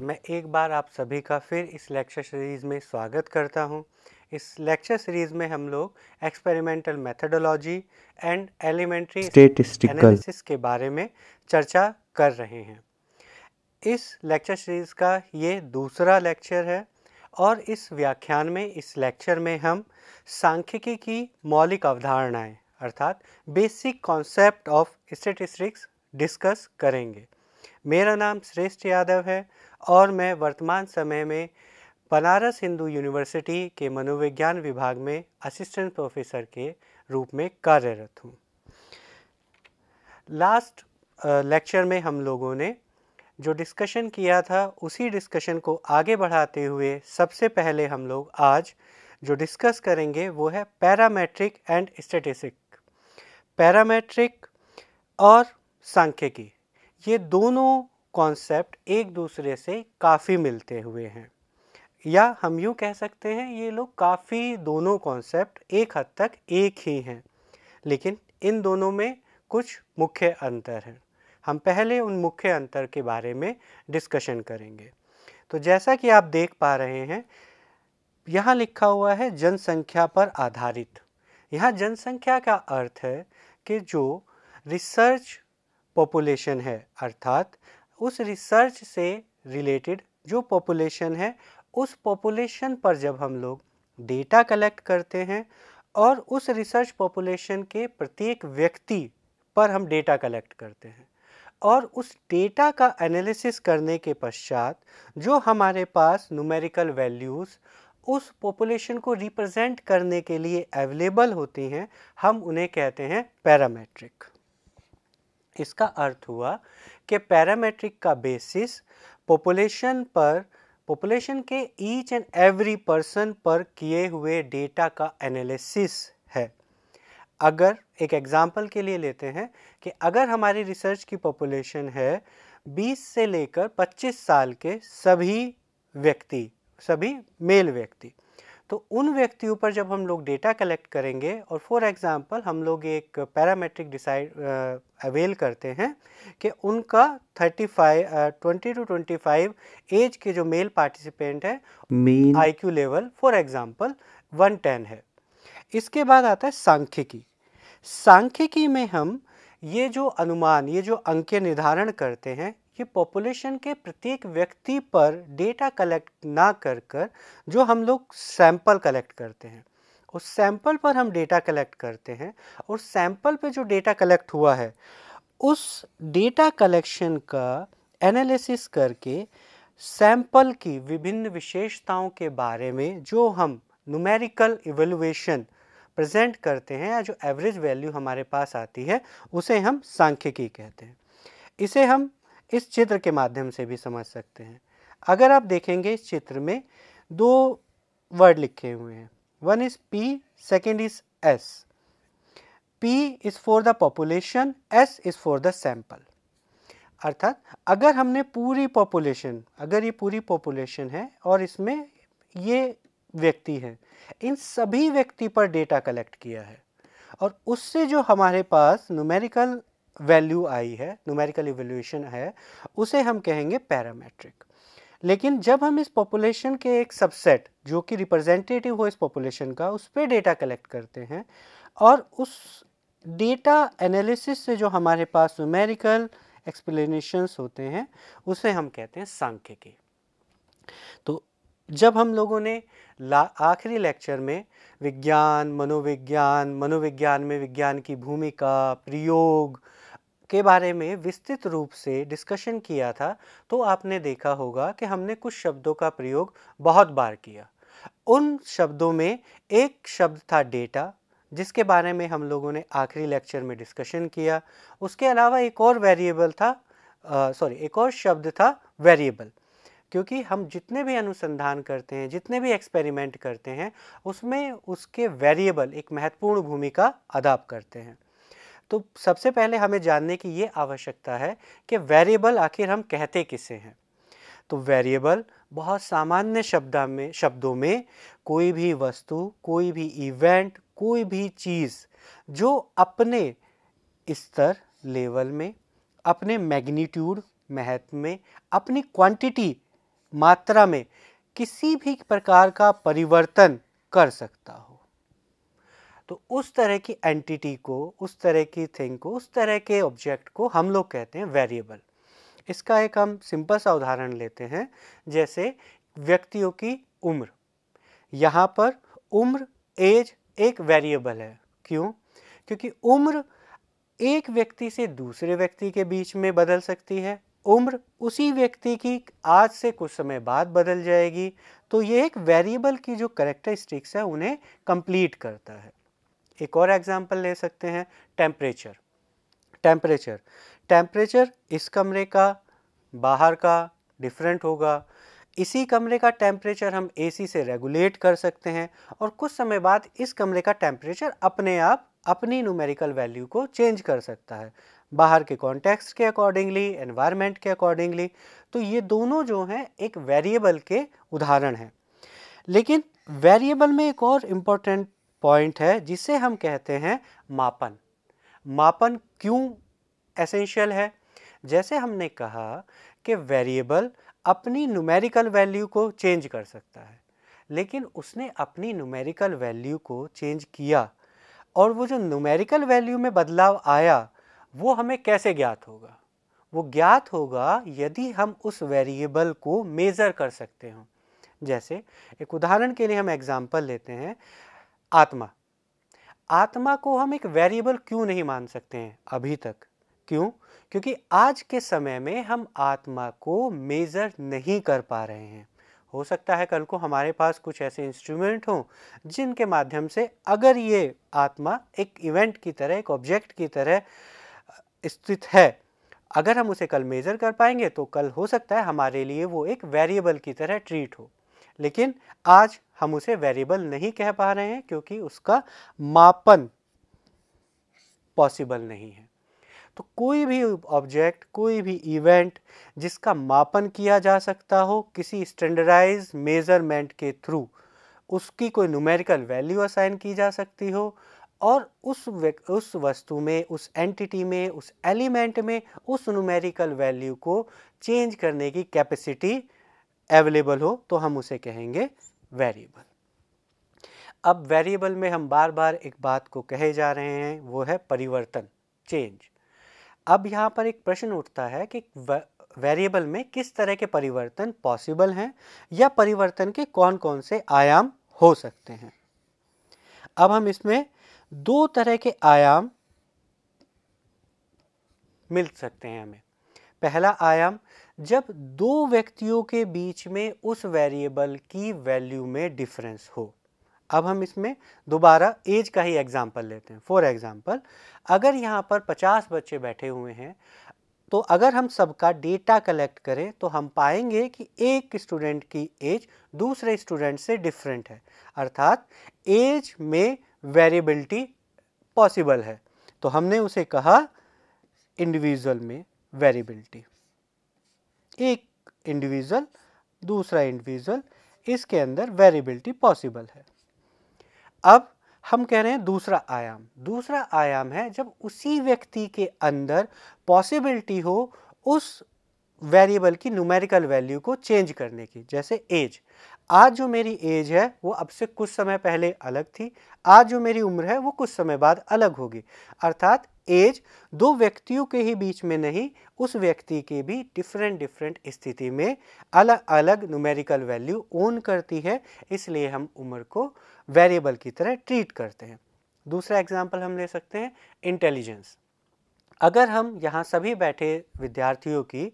मैं एक बार आप सभी का फिर इस लेक्चर सीरीज़ में स्वागत करता हूं। इस लेक्चर सीरीज़ में हम लोग experimental methodology and elementary analysis के बारे में चर्चा कर रहे हैं इस लेक्चर सीरीज़ का ये दूसरा लेक्चर है और इस व्याख्यान में इस लेक्चर में हम सांख्यिकी की मौलिक अवधारणाएं अर्थात basic concept of statistics discuss करेंगे मेरा नाम श्रेष्ठ यादव है और मैं वर्तमान समय में बनारस हिंदू यूनिवर्सिटी के मनोविज्ञान विभाग में असिस्टेंट प्रोफेसर के रूप में कार्यरत हूँ लास्ट लेक्चर में हम लोगों ने जो डिस्कशन किया था उसी डिस्कशन को आगे बढ़ाते हुए सबसे पहले हम लोग आज जो डिस्कस करेंगे वो है पैरामेट्रिक एंड स्टेटिस्टिक पैरामेट्रिक और सांख्यिकी ये दोनों कॉन्सेप्ट एक दूसरे से काफ़ी मिलते हुए हैं या हम यूँ कह सकते हैं ये लोग काफ़ी दोनों कॉन्सेप्ट एक हद तक एक ही हैं लेकिन इन दोनों में कुछ मुख्य अंतर हैं हम पहले उन मुख्य अंतर के बारे में डिस्कशन करेंगे तो जैसा कि आप देख पा रहे हैं यहाँ लिखा हुआ है जनसंख्या पर आधारित यहाँ जनसंख्या का अर्थ है कि जो रिसर्च पॉपुलेशन है अर्थात उस रिसर्च से रिलेटेड जो पॉपुलेशन है उस पॉपुलेशन पर जब हम लोग डेटा कलेक्ट करते हैं और उस रिसर्च पॉपुलेशन के प्रत्येक व्यक्ति पर हम डेटा कलेक्ट करते हैं और उस डेटा का एनालिसिस करने के पश्चात जो हमारे पास न्यूमेरिकल वैल्यूज़ उस पॉपुलेशन को रिप्रेजेंट करने के लिए अवेलेबल होती हैं हम उन्हें कहते हैं पैरामेट्रिक इसका अर्थ हुआ कि पैरामेट्रिक का बेसिस पॉपुलेशन पर पॉपुलेशन के ईच एंड एवरी पर्सन पर किए हुए डेटा का एनालिसिस है अगर एक एग्जाम्पल के लिए लेते हैं कि अगर हमारी रिसर्च की पॉपुलेशन है 20 से लेकर 25 साल के सभी व्यक्ति सभी मेल व्यक्ति तो उन व्यक्तियों पर जब हम लोग डेटा कलेक्ट करेंगे और फॉर एग्ज़ाम्पल हम लोग एक पैरामेट्रिक डिसाइड अवेल करते हैं कि उनका 35 ट्वेंटी टू 25 एज के जो मेल पार्टिसिपेंट है I Q level for example 110 है इसके बाद आता है सांख्यिकी सांख्यिकी में हम ये जो अनुमान ये जो अंक निर्धारण करते हैं कि पॉपुलेशन के प्रत्येक व्यक्ति पर डेटा कलेक्ट ना कर कर जो हम लोग सैंपल कलेक्ट करते हैं उस सैंपल पर हम डेटा कलेक्ट करते हैं और सैंपल पे जो डेटा कलेक्ट हुआ है उस डेटा कलेक्शन का एनालिसिस करके सैंपल की विभिन्न विशेषताओं के बारे में जो हम नूमेरिकल इवेलुएशन प्रेजेंट करते हैं या जो एवरेज वैल्यू हमारे पास आती है उसे हम सांख्यिकी कहते हैं इसे हम इस चित्र के माध्यम से भी समझ सकते हैं अगर आप देखेंगे इस चित्र में दो वर्ड लिखे हुए हैं one is P second is S P is for the population S is for the sample अर्थात अगर हमने पूरी पॉपुलेशन अगर ये पूरी पॉपुलेशन है और इसमें ये व्यक्ति हैं, इन सभी व्यक्ति पर डेटा कलेक्ट किया है और उससे जो हमारे पास न्यूमेरिकल वैल्यू आई है न्यूमेरिकल इवेल्यूशन है उसे हम कहेंगे पैरामेट्रिक लेकिन जब हम इस पॉपुलेशन के एक सबसेट जो कि रिप्रेजेंटेटिव हो इस पॉपुलेशन का उस पर डेटा कलेक्ट करते हैं और उस डेटा एनालिसिस से जो हमारे पास न्यूमेरिकल एक्सप्लेनेशंस होते हैं उसे हम कहते हैं सांख्यिकी तो जब हम लोगों ने आखिरी लेक्चर में विज्ञान मनोविज्ञान मनोविज्ञान में विज्ञान की भूमिका प्रयोग के बारे में विस्तृत रूप से डिस्कशन किया था तो आपने देखा होगा कि हमने कुछ शब्दों का प्रयोग बहुत बार किया उन शब्दों में एक शब्द था डेटा जिसके बारे में हम लोगों ने आखिरी लेक्चर में डिस्कशन किया उसके अलावा एक और वेरिएबल था सॉरी एक और शब्द था वेरिएबल क्योंकि हम जितने भी अनुसंधान करते हैं जितने भी एक्सपेरिमेंट करते हैं उसमें उसके वेरिएबल एक महत्वपूर्ण भूमिका अदा करते हैं तो सबसे पहले हमें जानने की ये आवश्यकता है कि वेरिएबल आखिर हम कहते किसे हैं तो वेरिएबल बहुत सामान्य शब्दा में शब्दों में कोई भी वस्तु कोई भी इवेंट कोई भी चीज़ जो अपने स्तर लेवल में अपने मैग्नीट्यूड महत्व में अपनी क्वांटिटी मात्रा में किसी भी प्रकार का परिवर्तन कर सकता हो तो उस तरह की एंटिटी को उस तरह की थिंग को उस तरह के ऑब्जेक्ट को हम लोग कहते हैं वेरिएबल इसका एक हम सिंपल सा उदाहरण लेते हैं जैसे व्यक्तियों की उम्र यहाँ पर उम्र एज एक वेरिएबल है क्यों क्योंकि उम्र एक व्यक्ति से दूसरे व्यक्ति के बीच में बदल सकती है उम्र उसी व्यक्ति की आज से कुछ समय बाद बदल जाएगी तो ये एक वेरिएबल की जो करेक्टरिस्टिक्स है उन्हें कंप्लीट करता है एक और एग्जाम्पल ले सकते हैं टेम्परेचर टेम्परेचर टेम्परेचर इस कमरे का बाहर का डिफरेंट होगा इसी कमरे का टेम्परेचर हम एसी से रेगुलेट कर सकते हैं और कुछ समय बाद इस कमरे का टेम्परेचर अपने आप अपनी न्यूमेरिकल वैल्यू को चेंज कर सकता है बाहर के कॉन्टेक्स्ट के अकॉर्डिंगली एनवायरनमेंट के अकॉर्डिंगली तो ये दोनों जो हैं एक वेरिएबल के उदाहरण हैं लेकिन वेरिएबल में एक और इम्पॉर्टेंट पॉइंट है जिसे हम कहते हैं मापन मापन क्यों एसेंशियल है जैसे हमने कहा कि वेरिएबल अपनी न्यूमेरिकल वैल्यू को चेंज कर सकता है लेकिन उसने अपनी न्यूमेरिकल वैल्यू को चेंज किया और वो जो न्यूमेरिकल वैल्यू में बदलाव आया वो हमें कैसे ज्ञात होगा वो ज्ञात होगा यदि हम उस वेरिएबल को मेज़र कर सकते हों जैसे एक उदाहरण के लिए हम एग्ज़ाम्पल लेते हैं आत्मा आत्मा को हम एक वेरिएबल क्यों नहीं मान सकते हैं अभी तक क्यों क्योंकि आज के समय में हम आत्मा को मेज़र नहीं कर पा रहे हैं हो सकता है कल को हमारे पास कुछ ऐसे इंस्ट्रूमेंट हों जिनके माध्यम से अगर ये आत्मा एक इवेंट की तरह एक ऑब्जेक्ट की तरह स्थित है अगर हम उसे कल मेज़र कर पाएंगे तो कल हो सकता है हमारे लिए वो एक वेरिएबल की तरह ट्रीट हो लेकिन आज हम उसे वेरिएबल नहीं कह पा रहे हैं क्योंकि उसका मापन पॉसिबल नहीं है तो कोई भी ऑब्जेक्ट कोई भी इवेंट जिसका मापन किया जा सकता हो किसी स्टैंडर्डाइज मेज़रमेंट के थ्रू उसकी कोई न्यूमेरिकल वैल्यू असाइन की जा सकती हो और उस उस वस्तु में उस एंटिटी में उस एलिमेंट में उस न्यूमेरिकल वैल्यू को चेंज करने की कैपेसिटी अवेलेबल हो तो हम उसे कहेंगे वेरिएबल अब वेरिएबल में हम बार बार एक बात को कहे जा रहे हैं वो है परिवर्तन चेंज अब यहाँ पर एक प्रश्न उठता है कि वेरिएबल में किस तरह के परिवर्तन पॉसिबल हैं या परिवर्तन के कौन कौन से आयाम हो सकते हैं अब हम इसमें दो तरह के आयाम मिल सकते हैं हमें पहला आयाम जब दो व्यक्तियों के बीच में उस वेरिएबल की वैल्यू में डिफरेंस हो अब हम इसमें दोबारा एज का ही एग्जाम्पल लेते हैं फॉर एग्जाम्पल अगर यहाँ पर 50 बच्चे बैठे हुए हैं तो अगर हम सबका डेटा कलेक्ट करें तो हम पाएंगे कि एक स्टूडेंट की एज दूसरे स्टूडेंट से डिफरेंट है अर्थात एज में वेरिएबिलिटी पॉसिबल है तो हमने उसे कहा इंडिविजुअल में वेरिएबिलिटी एक इंडिविजुअल दूसरा इंडिविजुअल इसके अंदर वेरिएबिलिटी पॉसिबल है अब हम कह रहे हैं दूसरा आयाम दूसरा आयाम है जब उसी व्यक्ति के अंदर पॉसिबिलिटी हो उस वेरिएबल की न्यूमेरिकल वैल्यू को चेंज करने की जैसे एज आज जो मेरी एज है वो अब से कुछ समय पहले अलग थी आज जो मेरी उम्र है वो कुछ समय बाद अलग होगी अर्थात एज दो व्यक्तियों के ही बीच में नहीं उस व्यक्ति के भी डिफरेंट डिफरेंट स्थिति में अलग अलग न्यूमेरिकल वैल्यू ओन करती है इसलिए हम उम्र को वेरिएबल की तरह ट्रीट करते हैं दूसरा एग्जाम्पल हम ले सकते हैं इंटेलिजेंस अगर हम यहाँ सभी बैठे विद्यार्थियों की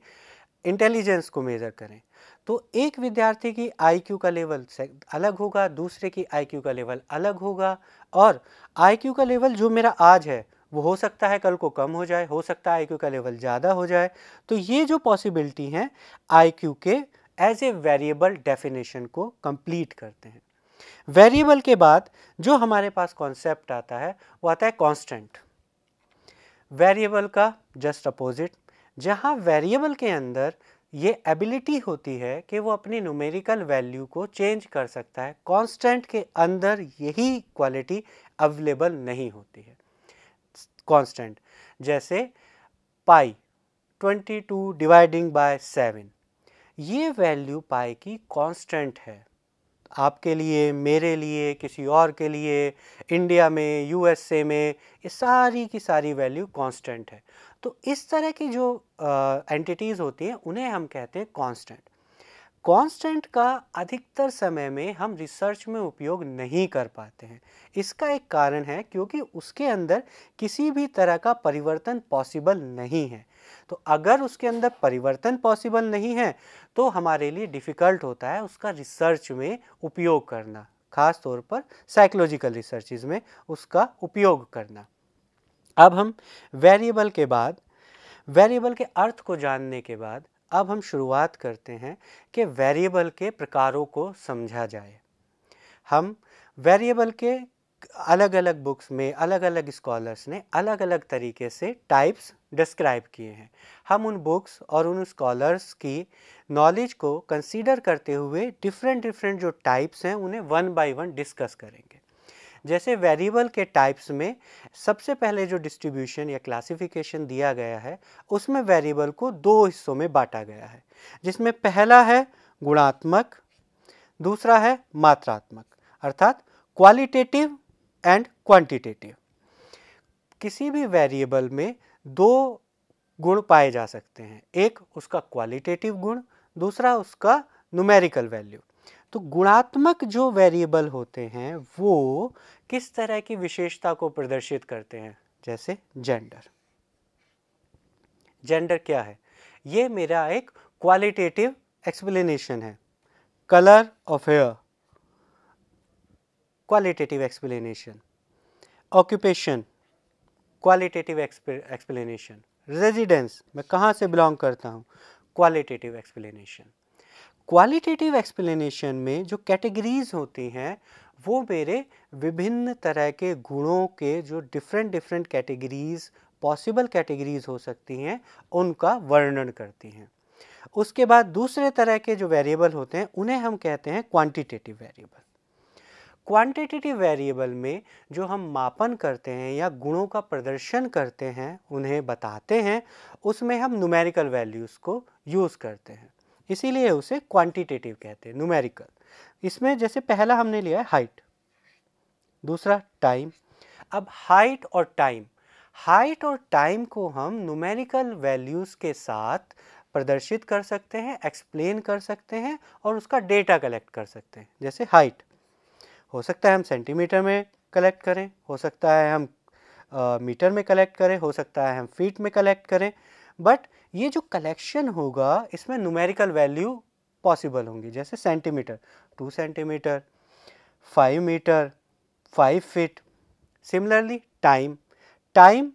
इंटेलिजेंस को मेज़र करें तो एक विद्यार्थी की आईक्यू का लेवल अलग होगा दूसरे की आईक्यू का लेवल अलग होगा और आईक्यू का लेवल जो मेरा आज है वो हो सकता है कल को कम हो जाए हो सकता है आई का लेवल ज़्यादा हो जाए तो ये जो पॉसिबिलिटी हैं आई के एज ए वेरिएबल डेफिनेशन को कंप्लीट करते हैं वेरिएबल के बाद जो हमारे पास कॉन्सेप्ट आता है वो आता है कॉन्स्टेंट वेरिएबल का जस्ट अपोजिट जहाँ वेरिएबल के अंदर ये एबिलिटी होती है कि वो अपनी न्यूमेरिकल वैल्यू को चेंज कर सकता है कांस्टेंट के अंदर यही क्वालिटी अवेलेबल नहीं होती है कांस्टेंट जैसे पाई 22 डिवाइडिंग बाय 7 ये वैल्यू पाई की कांस्टेंट है आपके लिए मेरे लिए किसी और के लिए इंडिया में यूएसए में ये सारी की सारी वैल्यू कांस्टेंट है तो इस तरह की जो एंटिटीज़ होती हैं उन्हें हम कहते हैं कांस्टेंट कांस्टेंट का अधिकतर समय में हम रिसर्च में उपयोग नहीं कर पाते हैं इसका एक कारण है क्योंकि उसके अंदर किसी भी तरह का परिवर्तन पॉसिबल नहीं है तो अगर उसके अंदर परिवर्तन पॉसिबल नहीं है तो हमारे लिए डिफ़िकल्ट होता है उसका रिसर्च में उपयोग करना ख़ास तौर पर साइकोलॉजिकल रिसर्चेज में उसका उपयोग करना अब हम वेरिएबल के बाद वेरिएबल के अर्थ को जानने के बाद अब हम शुरुआत करते हैं कि वेरिएबल के प्रकारों को समझा जाए हम वेरिएबल के अलग अलग बुक्स में अलग अलग स्कॉलर्स ने अलग अलग तरीके से टाइप्स डिस्क्राइब किए हैं हम उन बुक्स और उन स्कॉलर्स की नॉलेज को कंसीडर करते हुए डिफरेंट डिफरेंट जो टाइप्स हैं उन्हें वन बाय वन डिस्कस करेंगे जैसे वेरिएबल के टाइप्स में सबसे पहले जो डिस्ट्रीब्यूशन या क्लासिफिकेशन दिया गया है उसमें वेरिएबल को दो हिस्सों में बांटा गया है जिसमें पहला है गुणात्मक दूसरा है मात्रात्मक अर्थात क्वालिटेटिव एंड क्वांटिटेटिव किसी भी वेरिएबल में दो गुण पाए जा सकते हैं एक उसका क्वालिटेटिव गुण दूसरा उसका न्यूमेरिकल वैल्यू तो गुणात्मक जो वेरिएबल होते हैं वो किस तरह की विशेषता को प्रदर्शित करते हैं जैसे जेंडर जेंडर क्या है ये मेरा एक क्वालिटेटिव एक्सप्लेनेशन है colour of hair qualitative explanation occupation qualitative explanation residence मैं कहाँ से बिलोंग करता हूँ क्वालिटेटिव एक्सप्लेनेशन क्वालिटेटिव एक्सप्लेनेशन में जो कैटेगरीज होती हैं वो मेरे विभिन्न तरह के गुणों के जो different different categories possible categories हो सकती हैं उनका वर्णन करती हैं उसके बाद दूसरे तरह के जो वेरिएबल होते हैं उन्हें हम कहते हैं क्वांटिटेटिव वेरिएबल क्वांटिटेटिव वेरिएबल में जो हम मापन करते हैं या गुणों का प्रदर्शन करते हैं उन्हें बताते हैं उसमें हम न्यूमेरिकल वैल्यूज़ को यूज़ करते हैं इसीलिए उसे क्वांटिटेटिव कहते हैं न्यूमेरिकल इसमें जैसे पहला हमने लिया है हाइट दूसरा टाइम अब हाइट और टाइम हाइट और टाइम को हम न्यूमेरिकल वैल्यूज़ के साथ प्रदर्शित कर सकते हैं एक्सप्लेन कर सकते हैं और उसका डेटा कलेक्ट कर सकते हैं जैसे हाइट हो सकता है हम सेंटीमीटर में कलेक्ट करें हो सकता है हम मीटर मीटर में कलेक्ट करें हो सकता है हम फीट में कलेक्ट करें बट ये जो कलेक्शन होगा इसमें न्यूमेरिकल वैल्यू पॉसिबल होंगी जैसे centimetre two centimetre five metre five feet similarly time time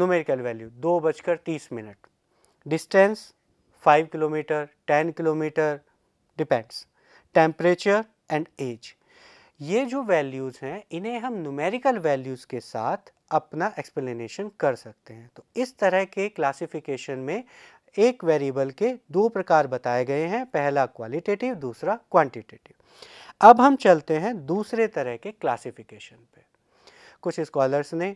numerical value दो बजकर तीस minute distance five kilometre ten kilometre depends temperature and age ये जो वैल्यूज़ हैं इन्हें हम न्यूमेरिकल वैल्यूज़ के साथ अपना एक्सप्लेनेशन कर सकते हैं तो इस तरह के क्लासिफिकेशन में एक वेरिएबल के दो प्रकार बताए गए हैं पहला क्वालिटेटिव दूसरा क्वांटिटेटिव अब हम चलते हैं दूसरे तरह के क्लासिफिकेशन पे कुछ स्कॉलर्स ने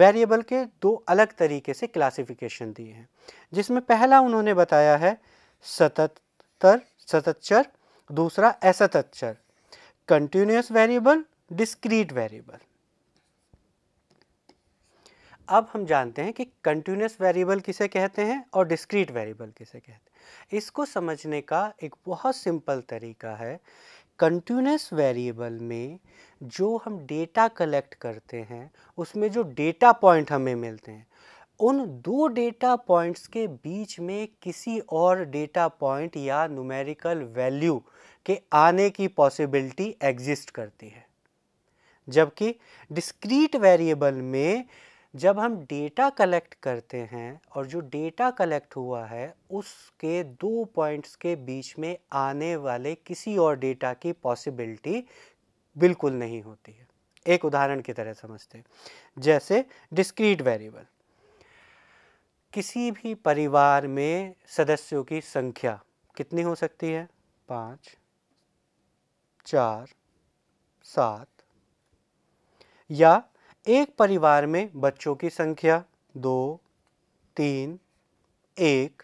वेरिएबल के दो अलग तरीके से क्लासिफिकेशन दिए हैं जिसमें पहला उन्होंने बताया है सततर सतचर दूसरा असतचर कंटिन्यूस वेरिएबल डिस्क्रीट वेरिएबल अब हम जानते हैं कि कंटिन्यूस वेरिएबल किसे कहते हैं और डिस्क्रीट वेरिएबल किसे कहते हैं इसको समझने का एक बहुत सिंपल तरीका है कंटिन्यूस वेरिएबल में जो हम डेटा कलेक्ट करते हैं उसमें जो डेटा पॉइंट हमें मिलते हैं उन दो डेटा पॉइंट्स के बीच में किसी और डेटा पॉइंट या न्यूमेरिकल वैल्यू के आने की पॉसिबिलिटी एग्जिस्ट करती है जबकि डिस्क्रीट वेरिएबल में जब हम डेटा कलेक्ट करते हैं और जो डेटा कलेक्ट हुआ है उसके दो पॉइंट्स के बीच में आने वाले किसी और डेटा की पॉसिबिलिटी बिल्कुल नहीं होती है एक उदाहरण की तरह समझते हैं जैसे डिस्क्रीट वेरिएबल किसी भी परिवार में सदस्यों की संख्या कितनी हो सकती है पाँच चार सात या एक परिवार में बच्चों की संख्या दो तीन एक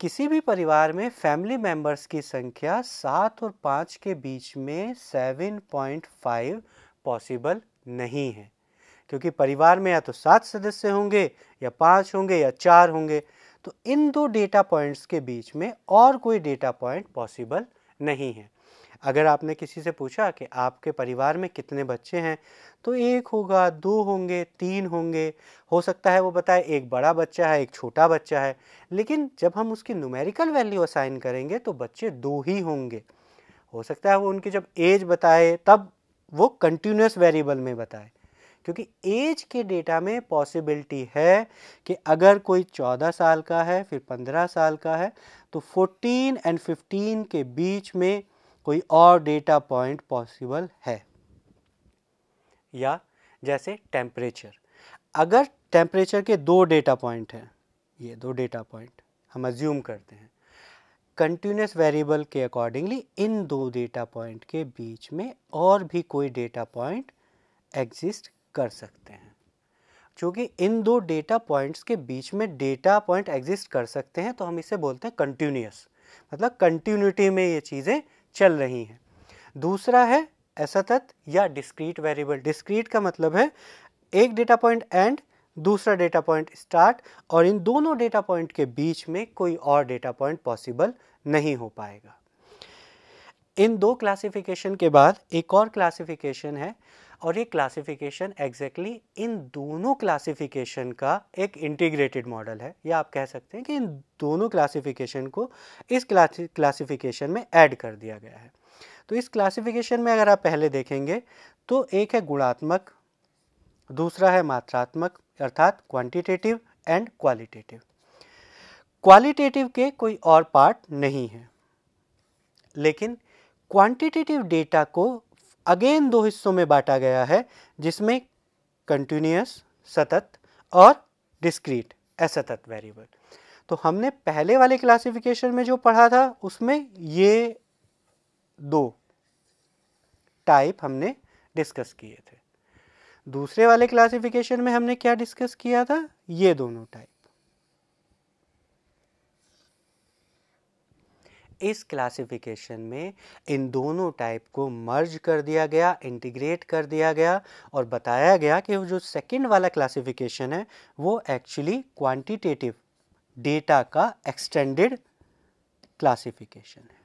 किसी भी परिवार में फैमिली मेंबर्स की संख्या सात और पाँच के बीच में सेवन पॉइंट फाइव पॉसिबल नहीं है क्योंकि परिवार में या तो सात सदस्य होंगे या पाँच होंगे या चार होंगे तो इन दो डेटा पॉइंट्स के बीच में और कोई डेटा पॉइंट पॉसिबल नहीं है अगर आपने किसी से पूछा कि आपके परिवार में कितने बच्चे हैं तो एक होगा दो होंगे तीन होंगे हो सकता है वो बताए एक बड़ा बच्चा है एक छोटा बच्चा है लेकिन जब हम उसकी न्यूमेरिकल वैल्यू असाइन करेंगे तो बच्चे दो ही होंगे हो सकता है वो उनकी जब एज बताए तब वो कंटिन्यूस वेरिएबल में बताए क्योंकि एज के डेटा में पॉसिबिलिटी है कि अगर कोई 14 साल का है फिर 15 साल का है तो 14 एंड 15 के बीच में कोई और डेटा पॉइंट पॉसिबल है या जैसे टेम्परेचर अगर टेम्परेचर के दो डेटा पॉइंट हैं ये दो डेटा पॉइंट हम अज्यूम करते हैं कंटिन्यूस वेरिएबल के अकॉर्डिंगली इन दो डेटा पॉइंट के बीच में और भी कोई डेटा पॉइंट एग्जिस्ट कर सकते हैं क्योंकि इन दो डेटा पॉइंट्स के बीच में डेटा पॉइंट एग्जिस्ट कर सकते हैं तो हम इसे बोलते हैं कंटिन्यूस मतलब कंटिन्यूटी में ये चीज़ें चल रही हैं दूसरा है असतत या डिस्क्रीट वेरिएबल डिस्क्रीट का मतलब है एक डेटा पॉइंट एंड दूसरा डेटा पॉइंट स्टार्ट और इन दोनों डेटा पॉइंट के बीच में कोई और डेटा पॉइंट पॉसिबल नहीं हो पाएगा इन दो क्लासिफिकेशन के बाद एक और क्लासिफिकेशन है और ये क्लासिफिकेशन एग्जैक्टली exactly इन दोनों क्लासिफिकेशन का एक इंटीग्रेटेड मॉडल है या आप कह सकते हैं कि इन दोनों क्लासिफिकेशन को इस क्लासिफिकेशन में ऐड कर दिया गया है तो इस क्लासिफिकेशन में अगर आप पहले देखेंगे तो एक है गुणात्मक दूसरा है मात्रात्मक अर्थात क्वांटिटेटिव एंड क्वालिटेटिव क्वालिटेटिव के कोई और पार्ट नहीं है लेकिन क्वांटिटेटिव डेटा को अगेन दो हिस्सों में बांटा गया है जिसमें कंटिन्यूस सतत और डिस्क्रीट असतत वेरिएबल तो हमने पहले वाले क्लासिफिकेशन में जो पढ़ा था उसमें ये दो टाइप हमने डिस्कस किए थे दूसरे वाले क्लासिफिकेशन में हमने क्या डिस्कस किया था ये दोनों टाइप इस क्लासिफिकेशन में इन दोनों टाइप को मर्ज कर दिया गया इंटीग्रेट कर दिया गया और बताया गया कि जो सेकंड वाला क्लासिफिकेशन है वो एक्चुअली क्वांटिटेटिव डेटा का एक्सटेंडेड क्लासिफिकेशन है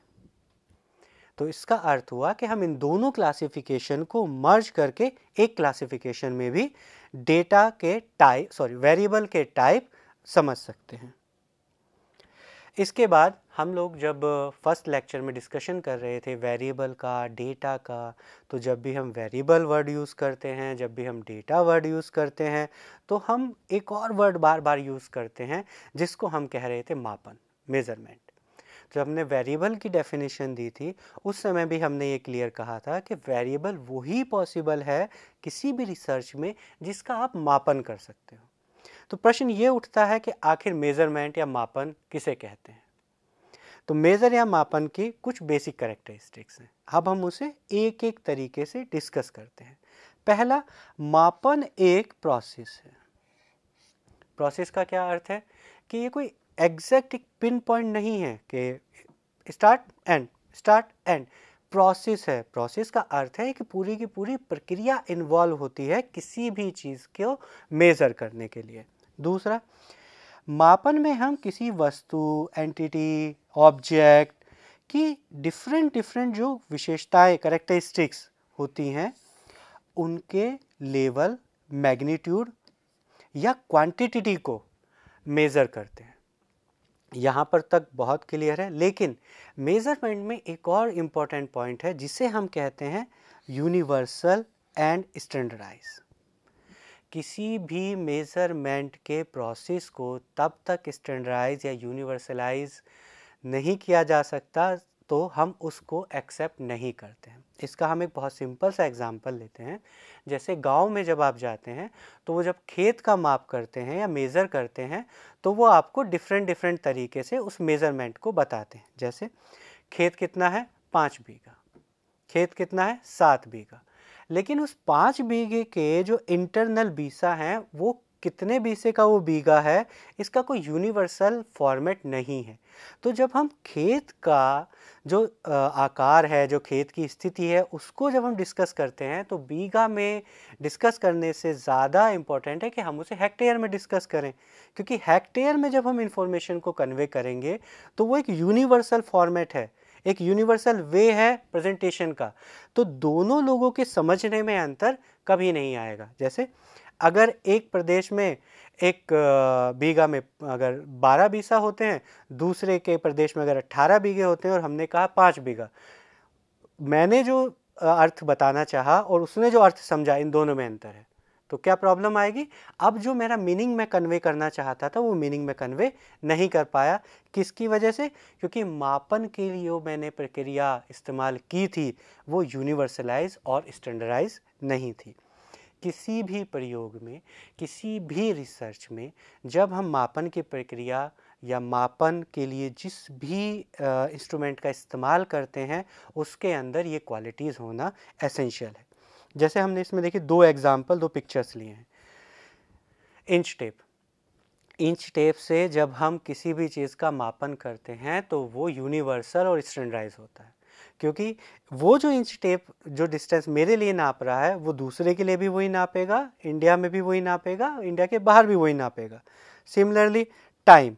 तो इसका अर्थ हुआ कि हम इन दोनों क्लासिफिकेशन को मर्ज करके एक क्लासिफिकेशन में भी डेटा के टाइप सॉरी वेरिएबल के टाइप समझ सकते हैं इसके बाद हम लोग जब फर्स्ट लेक्चर में डिस्कशन कर रहे थे वेरिएबल का डेटा का तो जब भी हम वेरिएबल वर्ड यूज़ करते हैं जब भी हम डेटा वर्ड यूज़ करते हैं तो हम एक और वर्ड बार बार यूज़ करते हैं जिसको हम कह रहे थे मापन मेज़रमेंट जब हमने वेरिएबल की डेफिनेशन दी थी उस समय भी हमने ये क्लियर कहा था कि वेरिएबल वही पॉसिबल है किसी भी रिसर्च में जिसका आप मापन कर सकते हो तो प्रश्न ये उठता है कि आखिर मेज़रमेंट या मापन किसे कहते हैं तो मेज़र या मापन के कुछ बेसिक करेक्टरिस्टिक्स हैं अब हम उसे एक एक तरीके से डिस्कस करते हैं पहला मापन एक प्रोसेस है प्रोसेस का क्या अर्थ है कि ये कोई एग्जैक्ट एक पिन पॉइंट नहीं है कि start and start and process है प्रोसेस का अर्थ है कि पूरी की पूरी प्रक्रिया इन्वॉल्व होती है किसी भी चीज़ को मेज़र करने के लिए दूसरा मापन में हम किसी वस्तु एंटिटी ऑब्जेक्ट की डिफरेंट डिफरेंट जो विशेषताएं करेक्टरिस्टिक्स होती हैं उनके लेवल मैग्नीट्यूड या क्वांटिटी को मेज़र करते हैं यहाँ पर तक बहुत क्लियर है लेकिन मेज़रमेंट में एक और इम्पॉर्टेंट पॉइंट है जिसे हम कहते हैं यूनिवर्सल एंड स्टैंडर्डाइज किसी भी मेज़रमेंट के प्रोसेस को तब तक स्टैंडर्डाइज या यूनिवर्सलाइज नहीं किया जा सकता तो हम उसको एक्सेप्ट नहीं करते हैं इसका हम एक बहुत सिंपल सा एग्जांपल लेते हैं जैसे गांव में जब आप जाते हैं तो वो जब खेत का माप करते हैं या मेज़र करते हैं तो वो आपको डिफरेंट डिफरेंट तरीके से उस मेज़रमेंट को बताते हैं जैसे खेत कितना है पाँच बीघा खेत कितना है सात बीघा लेकिन उस पाँच बीघे के जो इंटरनल बीसा हैं वो कितने बीसे का वो बीघा है इसका कोई यूनिवर्सल फॉर्मेट नहीं है तो जब हम खेत का जो आकार है जो खेत की स्थिति है उसको जब हम डिस्कस करते हैं तो बीघा में डिस्कस करने से ज़्यादा इम्पॉर्टेंट है कि हम उसे हेक्टेयर में डिस्कस करें क्योंकि हेक्टेयर में जब हम इंफॉर्मेशन को कन्वे करेंगे तो वो एक यूनिवर्सल फॉर्मेट है एक यूनिवर्सल वे है प्रेजेंटेशन का तो दोनों लोगों के समझने में अंतर कभी नहीं आएगा जैसे अगर एक प्रदेश में एक बीघा में अगर बारह बीसा होते हैं दूसरे के प्रदेश में अगर अट्ठारह बीघे होते हैं और हमने कहा पाँच बीघा मैंने जो अर्थ बताना चाहा और उसने जो अर्थ समझा इन दोनों में अंतर है तो क्या प्रॉब्लम आएगी अब जो मेरा मीनिंग मैं कन्वे करना चाहता था वो मीनिंग में कन्वे नहीं कर पाया किसकी वजह से क्योंकि मापन के लिए जो मैंने प्रक्रिया इस्तेमाल की थी वो यूनिवर्सलाइज और स्टैंडर्डाइज नहीं थी किसी भी प्रयोग में किसी भी रिसर्च में जब हम मापन की प्रक्रिया या मापन के लिए जिस भी इंस्ट्रूमेंट का इस्तेमाल करते हैं उसके अंदर ये क्वालिटीज़ होना एसेंशियल है जैसे हमने इसमें देखिए दो एग्जाम्पल दो पिक्चर्स लिए हैं इंच टेप इंच टेप से जब हम किसी भी चीज़ का मापन करते हैं तो वो यूनिवर्सल और स्टैंडर्डाइज होता है क्योंकि वो जो इंच टेप जो डिस्टेंस मेरे लिए नाप रहा है वो दूसरे के लिए भी वही नापेगा इंडिया में भी वही नापेगा इंडिया के बाहर भी वही नापेगा सिमिलरली टाइम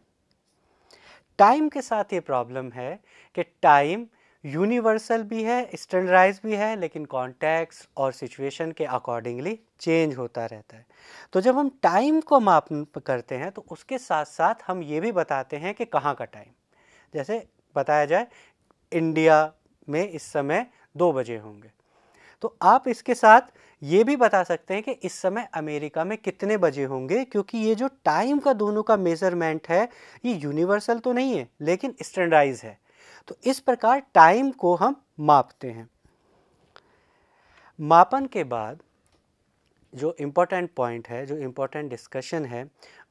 टाइम के साथ ये प्रॉब्लम है कि टाइम यूनिवर्सल भी है स्टैंडर्डाइज भी है लेकिन कॉन्टेक्स और सिचुएशन के अकॉर्डिंगली चेंज होता रहता है तो जब हम टाइम को माप करते हैं तो उसके साथ साथ हम ये भी बताते हैं कि कहाँ का टाइम जैसे बताया जाए इंडिया में इस समय दो बजे होंगे तो आप इसके साथ ये भी बता सकते हैं कि इस समय अमेरिका में कितने बजे होंगे क्योंकि ये जो टाइम का दोनों का मेज़रमेंट है ये यूनिवर्सल तो नहीं है लेकिन स्टैंडर्डाइज है तो इस प्रकार टाइम को हम मापते हैं मापन के बाद जो इम्पोर्टेंट पॉइंट है जो इम्पोर्टेंट डिस्कशन है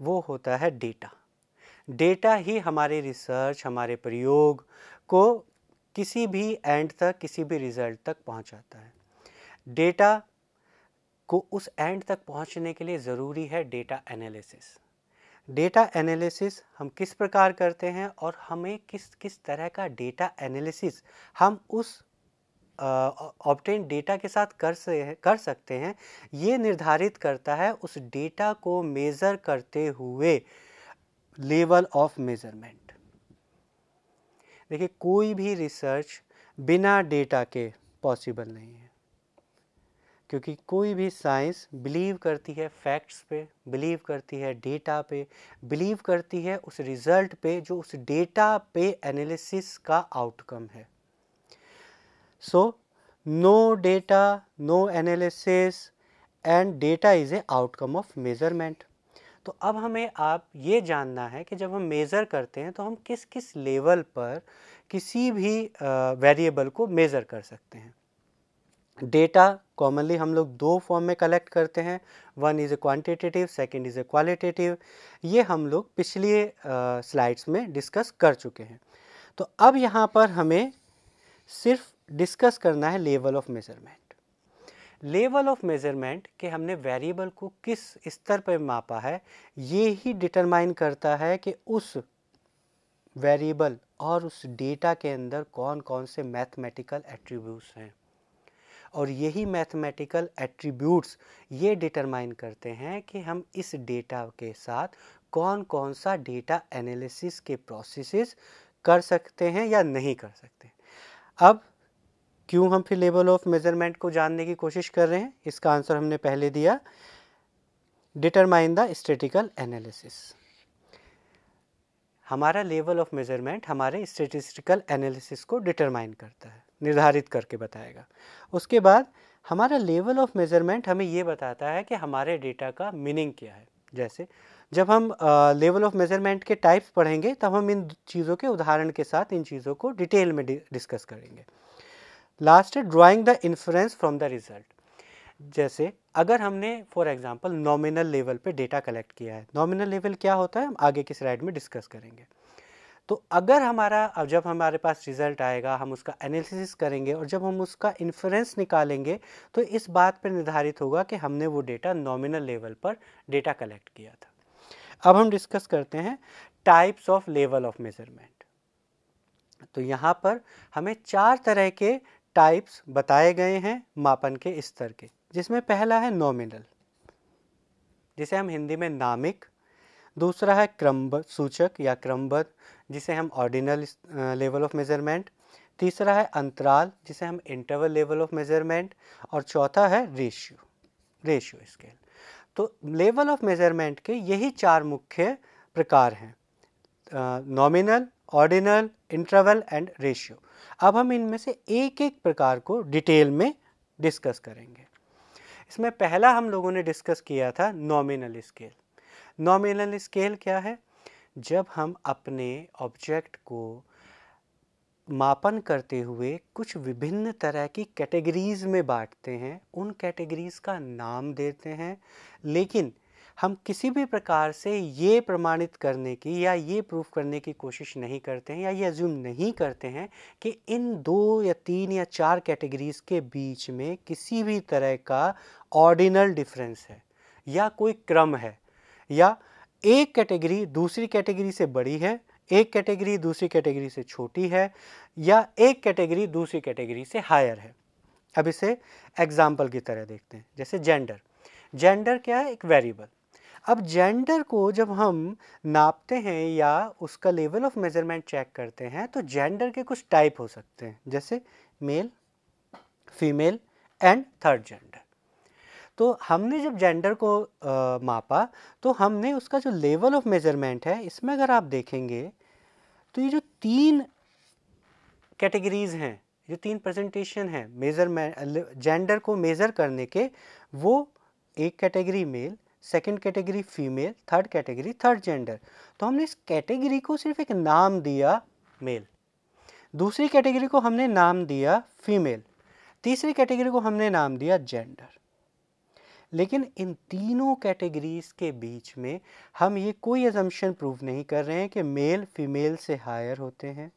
वो होता है डेटा डेटा ही हमारे रिसर्च हमारे प्रयोग को किसी भी एंड तक किसी भी रिज़ल्ट तक पहुंचाता है डेटा को उस एंड तक पहुंचने के लिए ज़रूरी है डेटा एनालिसिस डेटा एनालिसिस हम किस प्रकार करते हैं और हमें किस किस तरह का डेटा एनालिसिस हम उस ऑप्टेन डेटा के साथ कर से कर सकते हैं ये निर्धारित करता है उस डेटा को मेज़र करते हुए लेवल ऑफ मेज़रमेंट देखिए कोई भी रिसर्च बिना डेटा के पॉसिबल नहीं है क्योंकि कोई भी साइंस बिलीव करती है फैक्ट्स पे बिलीव करती है डेटा पे बिलीव करती है उस रिज़ल्ट पे जो उस डेटा पे एनालिसिस का आउटकम है so no data no analysis and data is a outcome of measurement तो अब हमें आप ये जानना है कि जब हम मेज़र करते हैं तो हम किस किस लेवल पर किसी भी वेरिएबल को मेज़र कर सकते हैं डेटा कॉमनली हम लोग दो फॉर्म में कलेक्ट करते हैं one is a quantitative second is a qualitative ये हम लोग पिछले स्लाइड्स में डिस्कस कर चुके हैं तो अब यहाँ पर हमें सिर्फ डिस्कस करना है level of measurement level of measurement के हमने वेरिएबल को किस स्तर पर मापा है ये ही डिटरमाइन करता है कि उस वेरिएबल और उस डेटा के अंदर कौन कौन से मैथमेटिकल एट्रीब्यूट्स हैं और यही मैथमेटिकल एट्रीब्यूट्स ये डिटरमाइन करते हैं कि हम इस डेटा के साथ कौन कौन सा डेटा एनालिसिस के प्रोसेसेस कर सकते हैं या नहीं कर सकते अब क्यों हम फिर लेवल ऑफ मेजरमेंट को जानने की कोशिश कर रहे हैं इसका आंसर हमने पहले दिया डिटरमाइन द स्टेटिकल एनालिसिस हमारा लेवल ऑफ मेजरमेंट हमारे स्टेटिस्टिकल एनालिसिस को डिटरमाइन करता है निर्धारित करके बताएगा उसके बाद हमारा लेवल ऑफ मेजरमेंट हमें ये बताता है कि हमारे डेटा का मीनिंग क्या है जैसे जब हम लेवल ऑफ मेजरमेंट के टाइप्स पढ़ेंगे तब हम इन चीज़ों के उदाहरण के साथ इन चीज़ों को डिटेल में डिस्कस करेंगे लास्ट है drawing the influence from the result जैसे अगर हमने फॉर एग्जांपल नॉमिनल लेवल पे डेटा कलेक्ट किया है नॉमिनल लेवल क्या होता है हम आगे की स्लाइड में डिस्कस करेंगे तो अगर हमारा अब जब हमारे पास रिजल्ट आएगा हम उसका एनालिसिस करेंगे और जब हम उसका इन्फ्रेंस निकालेंगे तो इस बात पर निर्धारित होगा कि हमने वो डेटा नॉमिनल लेवल पर डेटा कलेक्ट किया था अब हम डिस्कस करते हैं types of level of measurement तो यहाँ पर हमें चार तरह के टाइप्स बताए गए हैं मापन के स्तर के जिसमें पहला है नॉमिनल जिसे हम हिंदी में नामिक दूसरा है क्रमब सूचक या क्रमबद्ध जिसे हम ऑर्डिनल लेवल ऑफ मेजरमेंट तीसरा है अंतराल जिसे हम इंटरवल लेवल ऑफ मेजरमेंट और चौथा है रेशियो रेशियो स्केल तो लेवल ऑफ मेजरमेंट के यही चार मुख्य प्रकार हैं nominal ordinal interval and ratio अब हम इनमें से एक एक प्रकार को डिटेल में डिस्कस करेंगे इसमें पहला हम लोगों ने डिस्कस किया था नॉमिनल स्केल नॉमिनल स्केल क्या है जब हम अपने ऑब्जेक्ट को मापन करते हुए कुछ विभिन्न तरह की कैटेगरीज में बांटते हैं उन कैटेगरीज का नाम देते हैं लेकिन हम किसी भी प्रकार से ये प्रमाणित करने की या ये प्रूफ करने की कोशिश नहीं करते हैं या ये एज्यूम नहीं करते हैं कि इन दो या तीन या चार कैटेगरीज के बीच में किसी भी तरह का ऑर्डिनल डिफरेंस है या कोई क्रम है या एक कैटेगरी दूसरी कैटेगरी से बड़ी है एक कैटेगरी दूसरी कैटेगरी से छोटी है या एक कैटेगरी दूसरी कैटेगरी से हायर है अब इसे एग्जाम्पल की तरह देखते हैं जैसे जेंडर जेंडर क्या है एक वेरिएबल अब जेंडर को जब हम नापते हैं या उसका लेवल ऑफ मेजरमेंट चेक करते हैं तो जेंडर के कुछ टाइप हो सकते हैं जैसे male female and third gender तो हमने जब जेंडर को आ, मापा तो हमने उसका जो लेवल ऑफ मेज़रमेंट है इसमें अगर आप देखेंगे तो ये जो तीन कैटेगरीज़ हैं जो तीन प्रेजेंटेशन है मेज़रमेंट जेंडर को मेज़र करने के वो एक category male second category female third category third gender तो हमने इस कैटेगरी को सिर्फ एक नाम दिया मेल दूसरी कैटेगरी को हमने नाम दिया फीमेल तीसरी कैटेगरी को हमने नाम दिया जेंडर लेकिन इन तीनों कैटेगरीज के बीच में हम ये कोई एजम्पन प्रूव नहीं कर रहे हैं कि मेल फीमेल से हायर होते हैं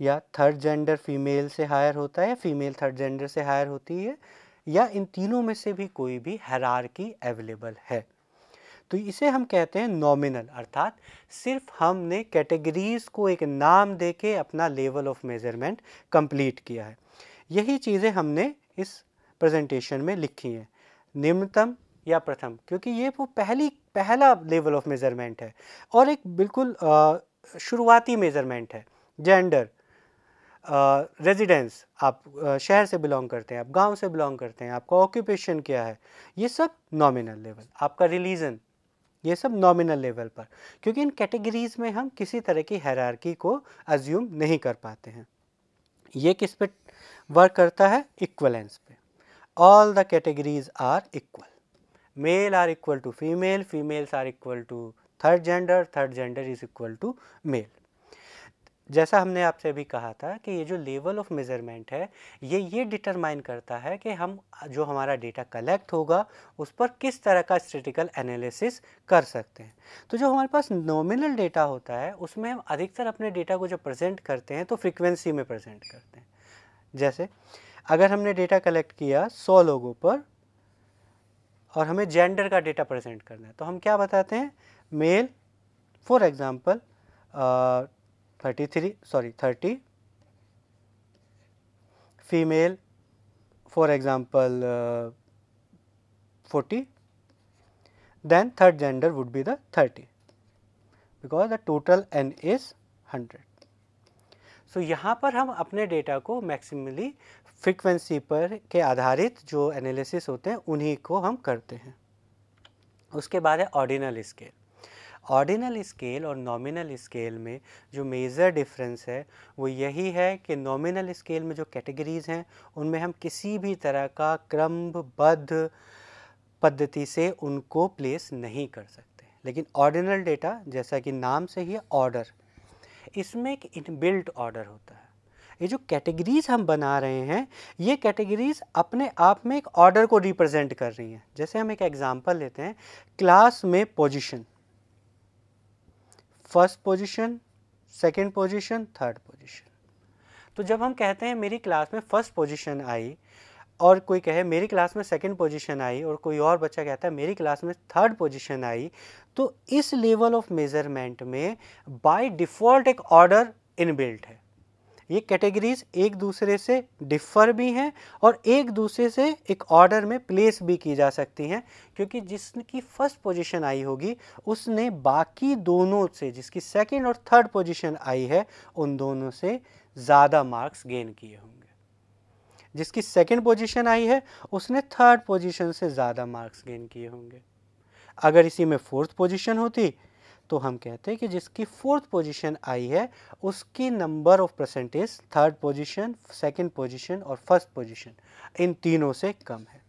या थर्ड जेंडर फीमेल से हायर होता है या फीमेल थर्ड जेंडर से हायर होती है या इन तीनों में से भी कोई भी की अवेलेबल है तो इसे हम कहते हैं नॉमिनल अर्थात सिर्फ हमने कैटेगरीज को एक नाम दे के अपना लेवल ऑफ मेज़रमेंट कंप्लीट किया है यही चीज़ें हमने इस प्रेजेंटेशन में लिखी हैं निम्नतम या प्रथम क्योंकि ये वो पहली पहला लेवल ऑफ मेज़रमेंट है और एक बिल्कुल शुरुआती मेज़रमेंट है जेंडर रेजिडेंस आप शहर से बिलोंग करते हैं आप गांव से बिलोंग करते हैं आपका ऑक्यूपेशन क्या है ये सब नॉमिनल लेवल आपका रिलीजन ये सब नॉमिनल लेवल पर क्योंकि इन कैटेगरीज में हम किसी तरह की हैरारकी को अज्यूम नहीं कर पाते हैं ये किस पे वर्क करता है इक्वलेंस पे all the categories are equal. Male are equal to female, females are equal to third gender, third gender is equal to male. जैसा हमने आपसे अभी कहा था कि ये जो लेवल ऑफ मेज़रमेंट है ये ये डिटरमाइन करता है कि हम जो हमारा डेटा कलेक्ट होगा उस पर किस तरह का स्टेटिकल एनालिसिस कर सकते हैं तो जो हमारे पास नॉमिनल डेटा होता है उसमें हम अधिकतर अपने डेटा को जब प्रेजेंट करते हैं तो फ्रीक्वेंसी में प्रेजेंट करते हैं जैसे अगर हमने डेटा कलेक्ट किया 100 लोगों पर और हमें जेंडर का डेटा प्रेजेंट करना है तो हम क्या बताते हैं male for example thirty three sorry thirty female for example forty then third gender would be the 30 because the total N is 100. So, यहाँ पर हम अपने डेटा को मैक्सिमली फ्रीक्वेंसी पर के आधारित जो एनालिसिस होते हैं उन्हीं को हम करते हैं उसके बाद है ऑर्डिनल स्केल ऑर्डिनल स्केल और नॉमिनल स्केल में जो मेजर डिफरेंस है वो यही है कि नॉमिनल स्केल में जो कैटेगरीज़ हैं उनमें हम किसी भी तरह का क्रमबद्ध पद्धति से उनको प्लेस नहीं कर सकते लेकिन ऑर्डिनल डेटा जैसा कि नाम से ही ऑर्डर इसमें एक इनबिल्ट ऑर्डर होता है ये जो कैटेगरीज हम बना रहे हैं ये कैटेगरीज अपने आप में एक ऑर्डर को रिप्रेजेंट कर रही हैं जैसे हम एक एग्जांपल लेते हैं क्लास में position first position second position third position तो जब हम कहते हैं मेरी क्लास में फर्स्ट पोजीशन आई और कोई कहे मेरी क्लास में सेकंड पोजीशन आई और कोई और बच्चा कहता है मेरी क्लास में थर्ड पोजीशन आई तो इस लेवल ऑफ मेज़रमेंट में बाय डिफ़ॉल्ट एक ऑर्डर इनबिल्ट है ये कैटेगरीज एक दूसरे से डिफ़र भी हैं और एक दूसरे से एक ऑर्डर में प्लेस भी की जा सकती हैं क्योंकि जिसकी फर्स्ट पोजीशन आई होगी उसने बाकी दोनों से जिसकी सेकंड और थर्ड पोजीशन आई है उन दोनों से ज़्यादा मार्क्स गेन किए होंगे जिसकी सेकंड पोजीशन आई है उसने थर्ड पोजीशन से ज़्यादा मार्क्स गेन किए होंगे अगर इसी में फोर्थ पोजीशन होती तो हम कहते हैं कि जिसकी फोर्थ पोजीशन आई है उसकी number of percentage third position second position और फर्स्ट पोजीशन इन तीनों से कम है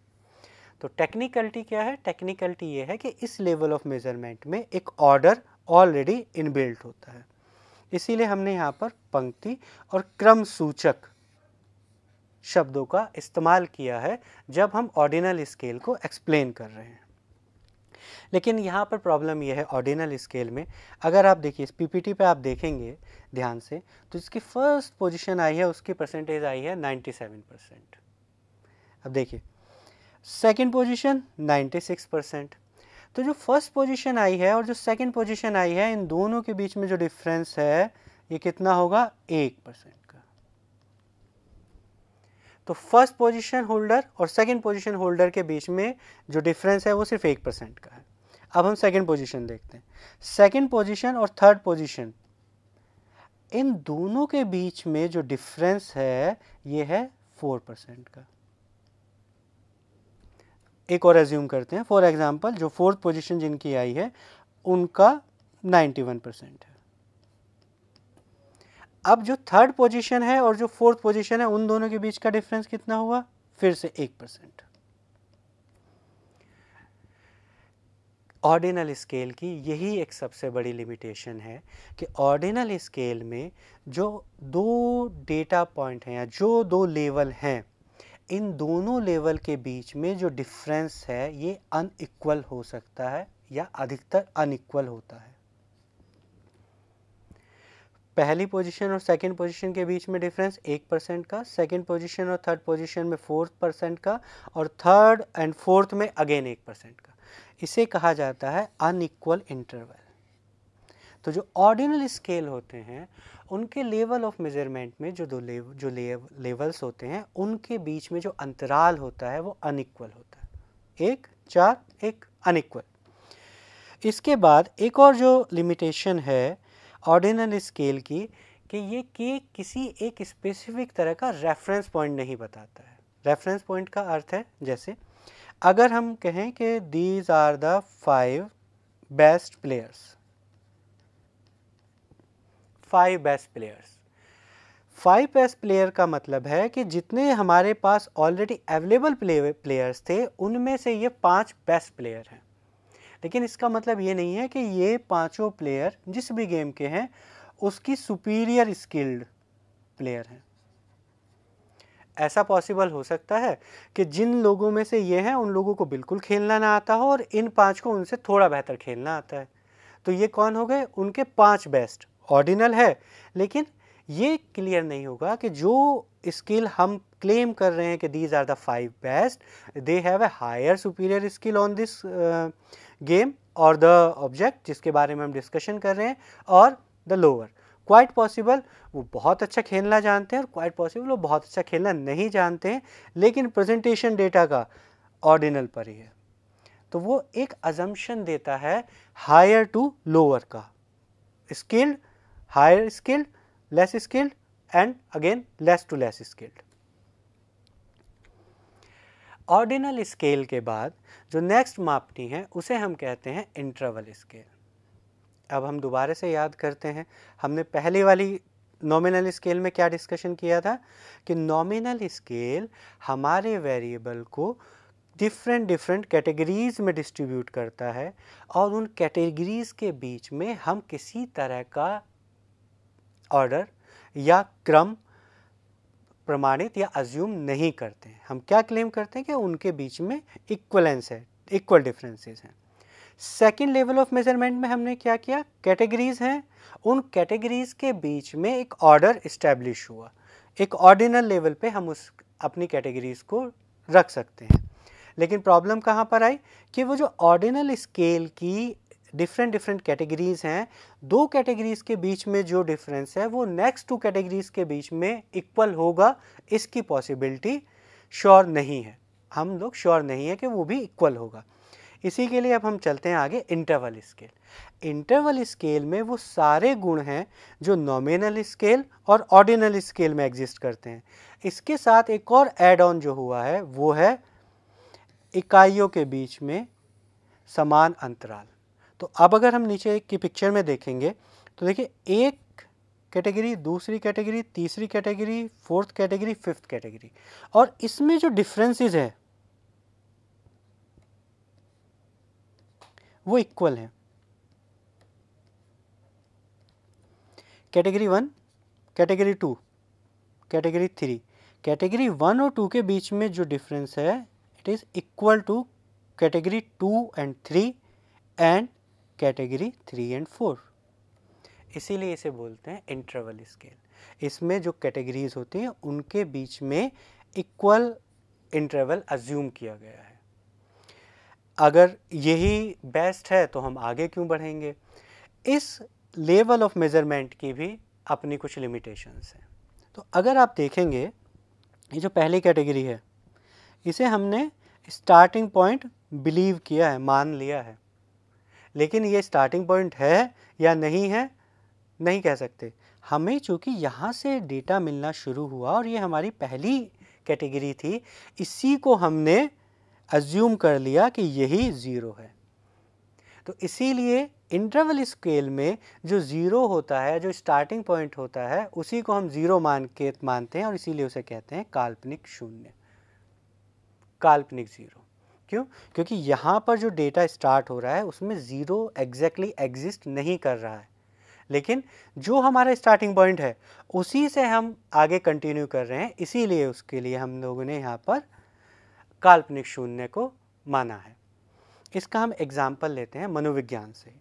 तो टेक्निकलिटी क्या है टेक्निकलिटी ये है कि इस लेवल ऑफ मेजरमेंट में एक ऑर्डर ऑलरेडी इनबिल्ट होता है इसीलिए हमने यहाँ पर पंक्ति और क्रम सूचक शब्दों का इस्तेमाल किया है जब हम ऑर्डिनल स्केल को एक्सप्लेन कर रहे हैं लेकिन यहाँ पर प्रॉब्लम यह है ऑर्डिनल स्केल में अगर आप देखिए इस पीपीटी पे आप देखेंगे ध्यान से तो इसकी फर्स्ट पोजीशन आई है उसकी परसेंटेज आई है 97 परसेंट अब देखिए सेकंड पोजीशन 96 परसेंट तो जो फर्स्ट पोजीशन आई है और जो सेकंड पोजीशन आई है इन दोनों के बीच में जो डिफरेंस है ये कितना होगा एक परसेंट तो फर्स्ट पोजीशन होल्डर और सेकंड पोजीशन होल्डर के बीच में जो डिफरेंस है वो सिर्फ एक परसेंट का है अब हम सेकंड पोजीशन देखते हैं सेकंड पोजीशन और थर्ड पोजीशन इन दोनों के बीच में जो डिफरेंस है ये है फोर परसेंट का एक और एज्यूम करते हैं फॉर एग्जांपल जो फोर्थ पोजीशन जिनकी आई है उनका नाइन्टी वन परसेंट है अब जो थर्ड पोजीशन है और जो फोर्थ पोजीशन है उन दोनों के बीच का डिफरेंस कितना हुआ फिर से एक परसेंट ऑर्डिनल स्केल की यही एक सबसे बड़ी लिमिटेशन है कि ऑर्डिनल स्केल में जो दो डेटा पॉइंट हैं या जो दो लेवल हैं इन दोनों लेवल के बीच में जो डिफरेंस है ये अनइक्वल हो सकता है या अधिकतर अनइक्वल होता है पहली पोजीशन और सेकंड पोजीशन के बीच में डिफरेंस एक परसेंट का सेकंड पोजीशन और थर्ड पोजीशन में फोर्थ परसेंट का और थर्ड एंड फोर्थ में अगेन एक परसेंट का इसे कहा जाता है अनइक्वल इंटरवल तो जो ऑर्डिनल स्केल होते हैं उनके लेवल ऑफ मेजरमेंट में जो दो लेव, जो लेव, लेवल्स होते हैं उनके बीच में जो अंतराल होता है वो अनइक्वल होता है एक चार एक अनइक्वल इसके बाद एक और जो लिमिटेशन है ऑर्डिनल स्केल की कि ये के किसी एक स्पेसिफिक तरह का रेफरेंस पॉइंट नहीं बताता है रेफरेंस पॉइंट का अर्थ है जैसे अगर हम कहें कि these are the five best players five best players five best player का मतलब है कि जितने हमारे पास ऑलरेडी अवेलेबल प्लेयर्स थे उनमें से ये पांच बेस्ट प्लेयर हैं लेकिन इसका मतलब ये नहीं है कि ये पांचों प्लेयर जिस भी गेम के हैं उसकी सुपीरियर स्किल्ड प्लेयर हैं ऐसा पॉसिबल हो सकता है कि जिन लोगों में से ये हैं उन लोगों को बिल्कुल खेलना ना आता हो और इन पांच को उनसे थोड़ा बेहतर खेलना आता है तो ये कौन हो गए उनके पांच बेस्ट ऑर्डिनल है लेकिन ये क्लियर नहीं होगा कि जो स्किल हम क्लेम कर रहे हैं कि these are the five best they have a higher superior skill on this game और द ऑब्जेक्ट जिसके बारे में हम डिस्कशन कर रहे हैं और द लोअर क्वाइट पॉसिबल वो बहुत अच्छा खेलना जानते हैं और क्वाइट पॉसिबल वो बहुत अच्छा खेलना नहीं जानते हैं लेकिन प्रेजेंटेशन डेटा का ऑर्डिनल पर ही है तो वो एक अजम्पन देता है हायर टू लोअर का skilled higher skilled less skilled and again less to less skilled ordinal scale के बाद जो नेक्स्ट मापनी है उसे हम कहते हैं इंटरवल स्केल अब हम दोबारा से याद करते हैं हमने पहली वाली नॉमिनल स्केल में क्या डिस्कशन किया था कि नॉमिनल स्केल हमारे वेरिएबल को डिफरेंट डिफरेंट कैटेगरीज में डिस्ट्रीब्यूट करता है और उन कैटेगरीज के बीच में हम किसी तरह का ऑर्डर या क्रम प्रमाणित या अज्यूम नहीं करते हैं हम क्या क्लेम करते हैं कि उनके बीच में इक्वलेंस है इक्वल डिफरेंसेस हैं सेकेंड लेवल ऑफ मेजरमेंट में हमने क्या किया कैटेगरीज हैं उन कैटेगरीज के बीच में एक ऑर्डर इस्टेब्लिश हुआ एक ऑर्डिनल लेवल पे हम उस अपनी कैटेगरीज को रख सकते हैं लेकिन प्रॉब्लम कहाँ पर आई कि वो जो ऑर्डिनल स्केल की डिफरेंट डिफरेंट कैटेगरीज हैं दो कैटेगरीज के बीच में जो डिफरेंस है वो नेक्स्ट टू कैटेगरीज के बीच में इक्वल होगा इसकी पॉसिबिलिटी श्योर नहीं है हम लोग श्योर नहीं है कि वो भी इक्वल होगा इसी के लिए अब हम चलते हैं आगे इंटरवल स्केल इंटरवल स्केल में वो सारे गुण हैं जो नॉमिनल स्केल और ऑर्डिनल स्केल में एग्जिस्ट करते हैं इसके साथ एक और एड ऑन जो हुआ है वो है इकाइयों के बीच में समान अंतराल तो अब अगर हम नीचे की पिक्चर में देखेंगे तो देखिए एक कैटेगरी दूसरी कैटेगरी तीसरी category fourth category fifth category और इसमें जो डिफरेंसेस है वो इक्वल हैं category one category two category three category one और टू के बीच में जो डिफरेंस है it is equal to category two and three and category three and four इसीलिए इसे बोलते हैं इंटरवल स्केल इसमें जो कैटेगरीज होती हैं उनके बीच में इक्वल इंटरवल अज्यूम किया गया है अगर यही बेस्ट है तो हम आगे क्यों बढ़ेंगे इस लेवल ऑफ मेज़रमेंट की भी अपनी कुछ लिमिटेशंस हैं तो अगर आप देखेंगे ये जो पहली कैटेगरी है इसे हमने स्टार्टिंग पॉइंट बिलीव किया है मान लिया है लेकिन ये स्टार्टिंग पॉइंट है या नहीं है नहीं कह सकते हमें चूँकि यहाँ से डेटा मिलना शुरू हुआ और ये हमारी पहली कैटेगरी थी इसी को हमने अज्यूम कर लिया कि यही ज़ीरो है तो इसीलिए इंटरवल स्केल में जो ज़ीरो होता है जो स्टार्टिंग पॉइंट होता है उसी को हम ज़ीरो मान के मानते हैं और इसीलिए उसे कहते हैं काल्पनिक शून्य काल्पनिक ज़ीरो क्यों क्योंकि यहाँ पर जो डेटा स्टार्ट हो रहा है उसमें ज़ीरो एग्जैक्टली एग्जिस्ट नहीं कर रहा है लेकिन जो हमारा स्टार्टिंग पॉइंट है उसी से हम आगे कंटिन्यू कर रहे हैं इसीलिए उसके लिए हम लोगों ने यहाँ पर काल्पनिक शून्य को माना है इसका हम एग्ज़ाम्पल लेते हैं मनोविज्ञान से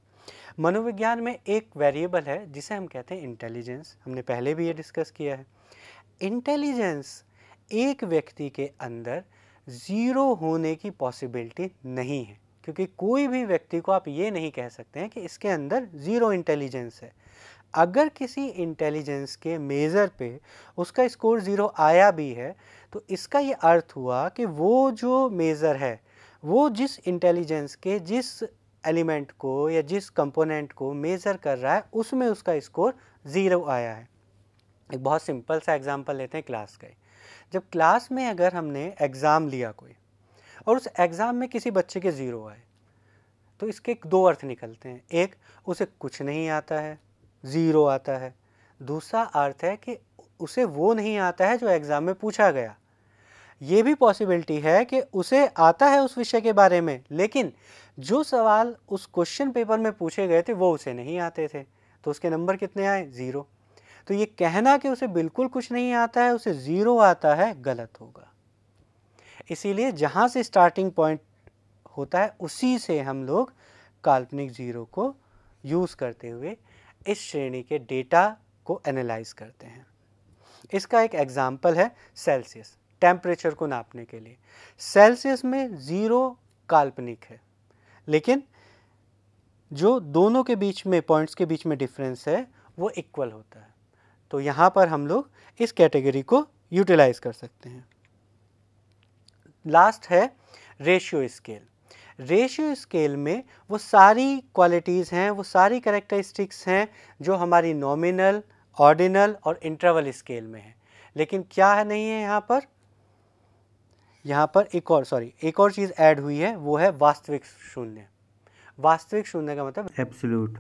मनोविज्ञान में एक वेरिएबल है जिसे हम कहते हैं इंटेलिजेंस हमने पहले भी ये डिस्कस किया है इंटेलिजेंस एक व्यक्ति के अंदर ज़ीरो होने की पॉसिबिलिटी नहीं है क्योंकि कोई भी व्यक्ति को आप ये नहीं कह सकते हैं कि इसके अंदर ज़ीरो इंटेलिजेंस है अगर किसी इंटेलिजेंस के मेज़र पे उसका स्कोर ज़ीरो आया भी है तो इसका ये अर्थ हुआ कि वो जो मेज़र है वो जिस इंटेलिजेंस के जिस एलिमेंट को या जिस कंपोनेंट को मेज़र कर रहा है उसमें उसका स्कोर ज़ीरो आया है एक बहुत सिंपल सा एग्जांपल लेते हैं क्लास का जब क्लास में अगर हमने एग्ज़ाम लिया कोई और उस एग्ज़ाम में किसी बच्चे के ज़ीरो आए तो इसके दो अर्थ निकलते हैं एक उसे कुछ नहीं आता है ज़ीरो आता है दूसरा अर्थ है कि उसे वो नहीं आता है जो एग्ज़ाम में पूछा गया ये भी पॉसिबिलिटी है कि उसे आता है उस विषय के बारे में लेकिन जो सवाल उस क्वेश्चन पेपर में पूछे गए थे वो उसे नहीं आते थे तो उसके नंबर कितने आए ज़ीरो तो ये कहना कि उसे बिल्कुल कुछ नहीं आता है उसे ज़ीरो आता है गलत होगा इसीलिए जहाँ से स्टार्टिंग पॉइंट होता है उसी से हम लोग काल्पनिक ज़ीरो को यूज़ करते हुए इस श्रेणी के डेटा को एनालाइज करते हैं इसका एक एग्ज़ाम्पल है सेल्सियस टेम्परेचर को नापने के लिए सेल्सियस में ज़ीरो काल्पनिक है लेकिन जो दोनों के बीच में पॉइंट्स के बीच में डिफरेंस है वो इक्वल होता है तो यहाँ पर हम लोग इस कैटेगरी को यूटिलाइज कर सकते हैं लास्ट है रेशियो स्केल रेशियो स्केल में वो सारी क्वालिटीज़ हैं वो सारी करेक्टरिस्टिक्स हैं जो हमारी नॉमिनल ऑर्डिनल और इंटरवल स्केल में है लेकिन क्या है नहीं है यहाँ पर यहाँ पर एक और सॉरी एक और चीज़ ऐड हुई है वो है वास्तविक शून्य वास्तविक शून्य का मतलब एब्सोल्यूट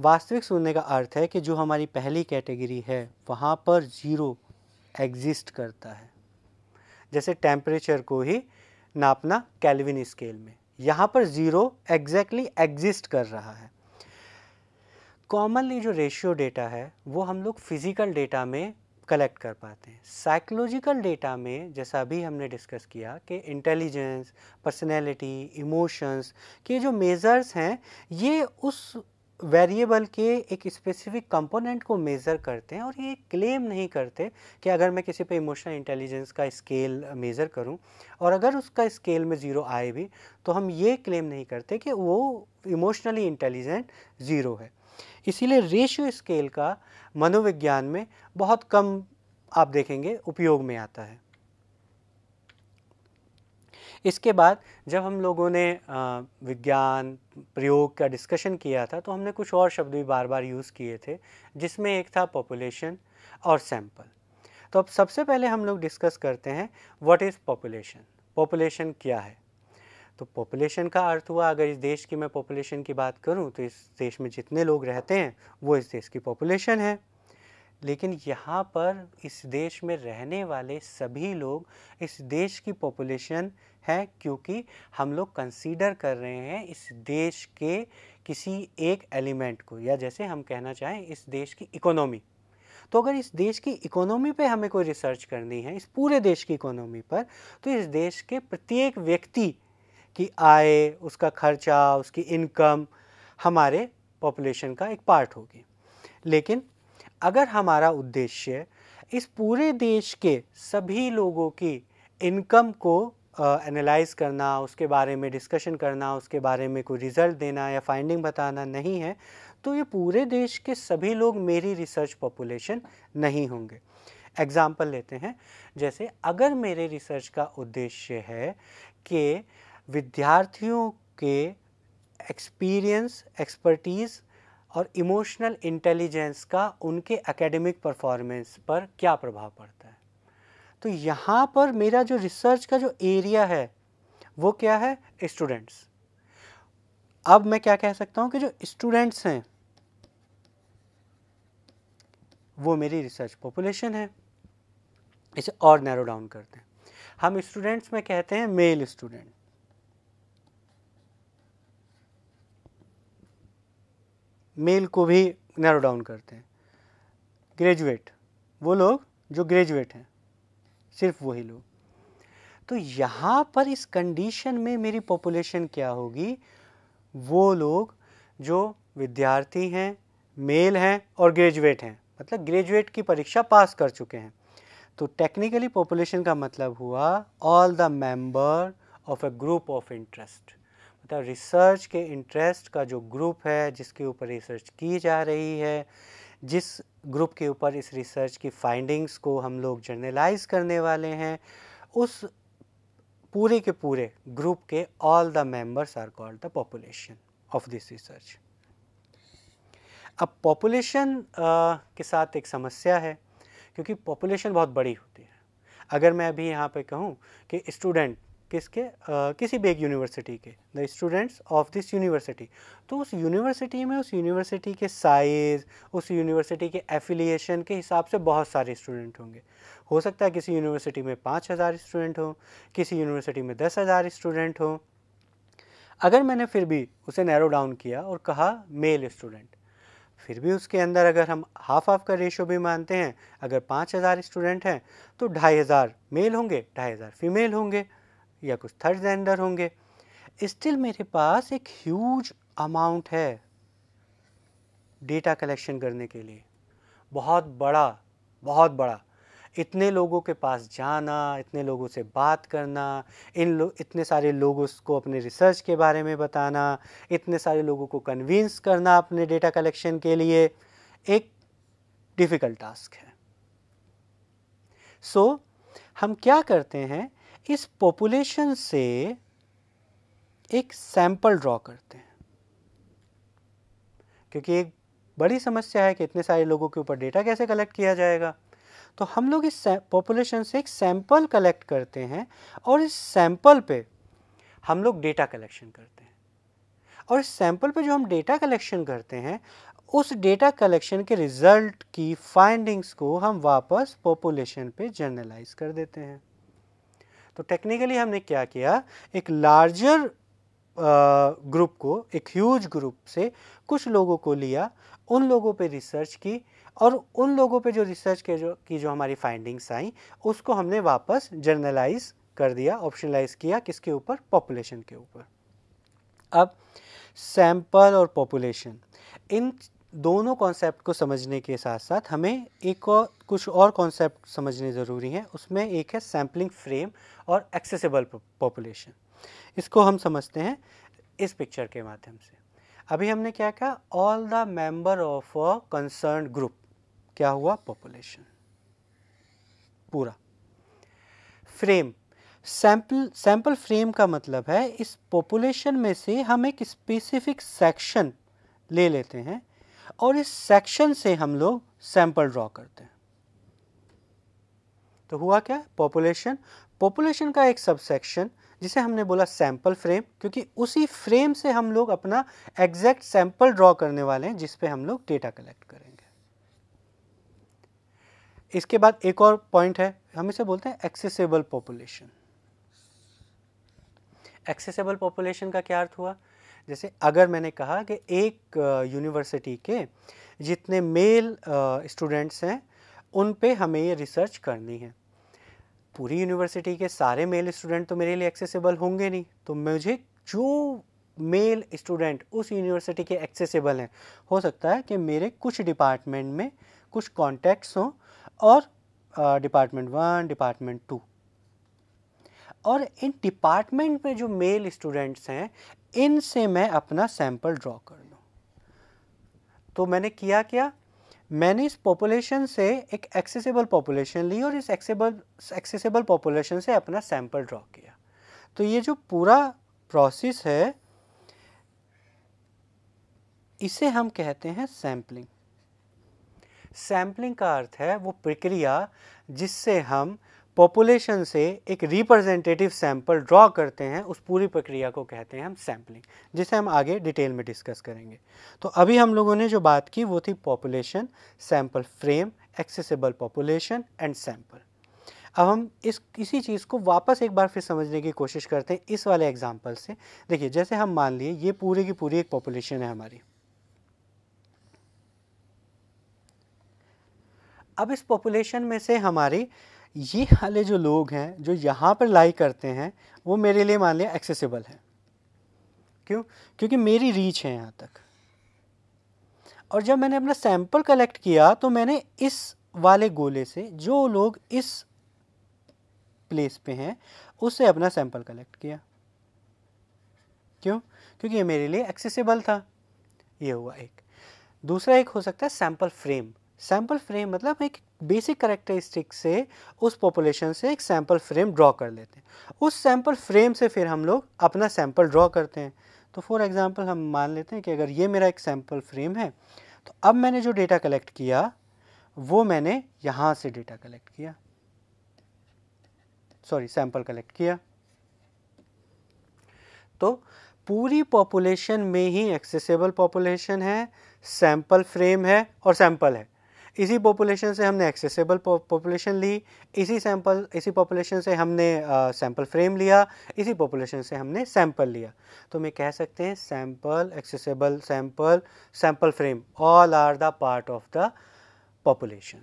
वास्तविक शून्य का अर्थ है कि जो हमारी पहली कैटेगरी है वहाँ पर ज़ीरो एग्जिस्ट करता है जैसे टेम्परेचर को ही नापना कैलविन स्केल में यहाँ पर ज़ीरो एग्जैक्टली एग्जिस्ट कर रहा है कॉमनली जो रेशियो डेटा है वो हम लोग फिज़िकल डेटा में कलेक्ट कर पाते हैं साइकोलॉजिकल डेटा में जैसा अभी हमने डिस्कस किया कि इंटेलिजेंस पर्सनैलिटी इमोशंस के जो मेज़र्स हैं ये उस वेरिएबल के एक स्पेसिफिक कंपोनेंट को मेज़र करते हैं और ये क्लेम नहीं करते कि अगर मैं किसी पे इमोशनल इंटेलिजेंस का स्केल मेज़र करूं और अगर उसका स्केल में ज़ीरो आए भी तो हम ये क्लेम नहीं करते कि वो इमोशनली इंटेलिजेंट ज़ीरो है इसीलिए रेशियो स्केल का मनोविज्ञान में बहुत कम आप देखेंगे उपयोग में आता है इसके बाद जब हम लोगों ने विज्ञान प्रयोग का डिस्कशन किया था तो हमने कुछ और शब्द भी बार बार यूज़ किए थे जिसमें एक था पॉपुलेशन और सैम्पल तो अब सबसे पहले हम लोग डिस्कस करते हैं व्हाट इज़ पॉपुलेशन पॉपुलेशन क्या है तो पॉपुलेशन का अर्थ हुआ अगर इस देश की मैं पॉपुलेशन की बात करूं तो इस देश में जितने लोग रहते हैं वो इस देश की पॉपुलेशन है लेकिन यहाँ पर इस देश में रहने वाले सभी लोग इस देश की पॉपुलेशन है क्योंकि हम लोग कंसीडर कर रहे हैं इस देश के किसी एक एलिमेंट को या जैसे हम कहना चाहें इस देश की इकोनॉमी तो अगर इस देश की इकोनॉमी पे हमें कोई रिसर्च करनी है इस पूरे देश की इकोनॉमी पर तो इस देश के प्रत्येक व्यक्ति की आय उसका खर्चा उसकी इनकम हमारे पॉपुलेशन का एक पार्ट होगी लेकिन अगर हमारा उद्देश्य इस पूरे देश के सभी लोगों की इनकम को एनालाइज uh, करना उसके बारे में डिस्कशन करना उसके बारे में कोई रिज़ल्ट देना या फाइंडिंग बताना नहीं है तो ये पूरे देश के सभी लोग मेरी रिसर्च पॉपुलेशन नहीं होंगे एग्ज़ाम्पल लेते हैं जैसे अगर मेरे रिसर्च का उद्देश्य है कि विद्यार्थियों के एक्सपीरियंस एक्सपर्टीज़ और इमोशनल इंटेलिजेंस का उनके एकेडमिक परफॉर्मेंस पर क्या प्रभाव पड़ता है तो यहाँ पर मेरा जो रिसर्च का जो एरिया है वो क्या है स्टूडेंट्स अब मैं क्या कह सकता हूँ कि जो स्टूडेंट्स हैं वो मेरी रिसर्च पॉपुलेशन है इसे और नैरो डाउन करते हैं हम स्टूडेंट्स में कहते हैं मेल स्टूडेंट मेल को भी नैरो डाउन करते हैं ग्रेजुएट वो लोग जो ग्रेजुएट हैं सिर्फ वही लोग तो यहाँ पर इस कंडीशन में मेरी पॉपुलेशन क्या होगी वो लोग जो विद्यार्थी हैं मेल हैं और ग्रेजुएट हैं मतलब ग्रेजुएट की परीक्षा पास कर चुके हैं तो टेक्निकली पॉपुलेशन का मतलब हुआ all the member of a group of interest the research के इंटरेस्ट का जो ग्रुप है जिसके ऊपर रिसर्च की जा रही है जिस ग्रुप के ऊपर इस रिसर्च की फाइंडिंग्स को हम लोग जर्नलाइज करने वाले हैं उस पूरे के पूरे ग्रुप के all the members are called the population of this research अब पॉपुलेशन के साथ एक समस्या है क्योंकि पॉपुलेशन बहुत बड़ी होती है अगर मैं अभी यहाँ पे कहूँ कि स्टूडेंट किसके आ, किसी भी एक यूनिवर्सिटी के the students of this university तो उस यूनिवर्सिटी में उस यूनिवर्सिटी के साइज़ उस यूनिवर्सिटी के एफिलिएशन के हिसाब से बहुत सारे स्टूडेंट होंगे हो सकता है किसी यूनिवर्सिटी में पाँच हज़ार स्टूडेंट हों किसी यूनिवर्सिटी में दस हज़ार स्टूडेंट हों अगर मैंने फिर भी उसे नैरो डाउन किया और कहा मेल स्टूडेंट फिर भी उसके अंदर अगर हम हाफ हाफ का रेशो भी मानते हैं अगर पाँच हज़ार स्टूडेंट हैं तो ढाई हज़ार मेल होंगे ढाई हज़ार फीमेल होंगे या कुछ थर्ड जेंडर होंगे स्टिल मेरे पास एक ह्यूज अमाउंट है डेटा कलेक्शन करने के लिए बहुत बड़ा बहुत बड़ा इतने लोगों के पास जाना इतने लोगों से बात करना इन लो इतने सारे लोगों को अपने रिसर्च के बारे में बताना इतने सारे लोगों को कन्विंस करना अपने डेटा कलेक्शन के लिए एक डिफ़िकल्ट टास्क है सो so, हम क्या करते हैं इस पॉपुलेशन से एक सैंपल ड्रॉ करते हैं क्योंकि एक बड़ी समस्या है कि इतने सारे लोगों के ऊपर डेटा कैसे कलेक्ट किया जाएगा तो हम लोग इस पॉपुलेशन से एक सैंपल कलेक्ट करते हैं और इस सैंपल पे हम लोग डेटा कलेक्शन करते हैं और इस सैंपल पे जो हम डेटा कलेक्शन करते हैं उस डेटा कलेक्शन के रिज़ल्ट की फाइंडिंग्स को हम वापस पॉपुलेशन पे जर्नलाइज कर देते हैं तो टेक्निकली हमने क्या किया एक लार्जर ग्रुप को एक ह्यूज ग्रुप से कुछ लोगों को लिया उन लोगों पे रिसर्च की और उन लोगों पे जो रिसर्च के जो की जो हमारी फाइंडिंग्स आई उसको हमने वापस जर्नलाइज कर दिया ऑप्शनलाइज किया किसके ऊपर पॉपुलेशन के ऊपर अब सैंपल और पॉपुलेशन इन दोनों कॉन्सेप्ट को समझने के साथ साथ हमें एक और कुछ और कॉन्सेप्ट समझने ज़रूरी हैं उसमें एक है सैम्पलिंग फ्रेम और एक्सेसिबल पॉपुलेशन इसको हम समझते हैं इस पिक्चर के माध्यम से अभी हमने क्या कहा all the member of a concern group क्या हुआ पॉपुलेशन पूरा फ्रेम सैंपल सैंपल फ्रेम का मतलब है इस पॉपुलेशन में से हम एक स्पेसिफिक सेक्शन ले लेते हैं और इस सेक्शन से हम लोग सैंपल ड्रॉ करते हैं तो हुआ क्या पॉपुलेशन पॉपुलेशन का एक सबसेक्शन जिसे हमने बोला सैंपल फ्रेम क्योंकि उसी फ्रेम से हम लोग अपना एग्जैक्ट सैंपल ड्रॉ करने वाले हैं जिस पे हम लोग डेटा कलेक्ट करेंगे इसके बाद एक और पॉइंट है हम इसे बोलते हैं एक्सेसिबल पॉपुलेशन एक्सेसिबल पॉपुलेशन का क्या अर्थ हुआ जैसे अगर मैंने कहा कि एक यूनिवर्सिटी के जितने मेल स्टूडेंट्स हैं उन पे हमें ये रिसर्च करनी है पूरी यूनिवर्सिटी के सारे मेल स्टूडेंट तो मेरे लिए एक्सेसिबल होंगे नहीं तो मुझे जो मेल स्टूडेंट उस यूनिवर्सिटी के एक्सेसिबल हैं हो सकता है कि मेरे कुछ डिपार्टमेंट में कुछ कॉन्टैक्ट्स हों और डिपार्टमेंट वन डिपार्टमेंट टू और इन डिपार्टमेंट में जो मेल स्टूडेंट्स हैं इनसे मैं अपना सैंपल ड्रॉ कर लूँ तो मैंने किया क्या मैंने इस पॉपुलेशन से एक एक्सेसिबल पॉपुलेशन ली और इस एक्सेबल एक्सेसिबल पॉपुलेशन से अपना सैंपल ड्रॉ किया तो ये जो पूरा प्रोसेस है इसे हम कहते हैं सैम्पलिंग सैम्पलिंग का अर्थ है वो प्रक्रिया जिससे हम पॉपुलेशन से एक रिप्रेजेंटेटिव सैंपल ड्रॉ करते हैं उस पूरी प्रक्रिया को कहते हैं हम सैम्पलिंग जिसे हम आगे डिटेल में डिस्कस करेंगे तो अभी हम लोगों ने जो बात की वो थी population sample frame accessible population and sample अब हम इस इसी चीज़ को वापस एक बार फिर समझने की कोशिश करते हैं इस वाले एग्जाम्पल से देखिए जैसे हम मान लिए ये पूरी की पूरी एक पॉपुलेशन है हमारी अब इस पॉपुलेशन में से हमारी ये वाले जो लोग हैं जो यहाँ पर लाइक करते हैं वो मेरे लिए मान लिया एक्सेसिबल है क्यों क्योंकि मेरी रीच है यहाँ तक और जब मैंने अपना सैंपल कलेक्ट किया तो मैंने इस वाले गोले से जो लोग इस प्लेस पे हैं उससे अपना सैंपल कलेक्ट किया क्यों क्योंकि ये मेरे लिए एक्सेसिबल था ये हुआ एक दूसरा एक हो सकता है सैंपल फ्रेम सैम्पल फ्रेम मतलब एक बेसिक करेक्टरिस्टिक से उस पॉपुलेशन से एक सैम्पल फ्रेम ड्रॉ कर लेते हैं उस सैम्पल फ्रेम से फिर हम लोग अपना सैम्पल ड्रॉ करते हैं तो फॉर एग्ज़ाम्पल हम मान लेते हैं कि अगर ये मेरा एक सैम्पल फ्रेम है तो अब मैंने जो डेटा कलेक्ट किया वो मैंने यहाँ से डेटा कलेक्ट किया सॉरी सैम्पल कलेक्ट किया तो पूरी पॉपुलेशन में ही एक्सेसिबल पॉपुलेशन है सैम्पल फ्रेम है और सैम्पल है इसी पॉपुलेशन से हमने एक्सेसिबल पॉपुलेशन ली इसी सैंपल इसी पॉपुलेशन से हमने सैंपल uh, फ्रेम लिया इसी पॉपुलेशन से हमने सैंपल लिया तो मैं कह सकते हैं sample accessible sample sample frame all are the part of the population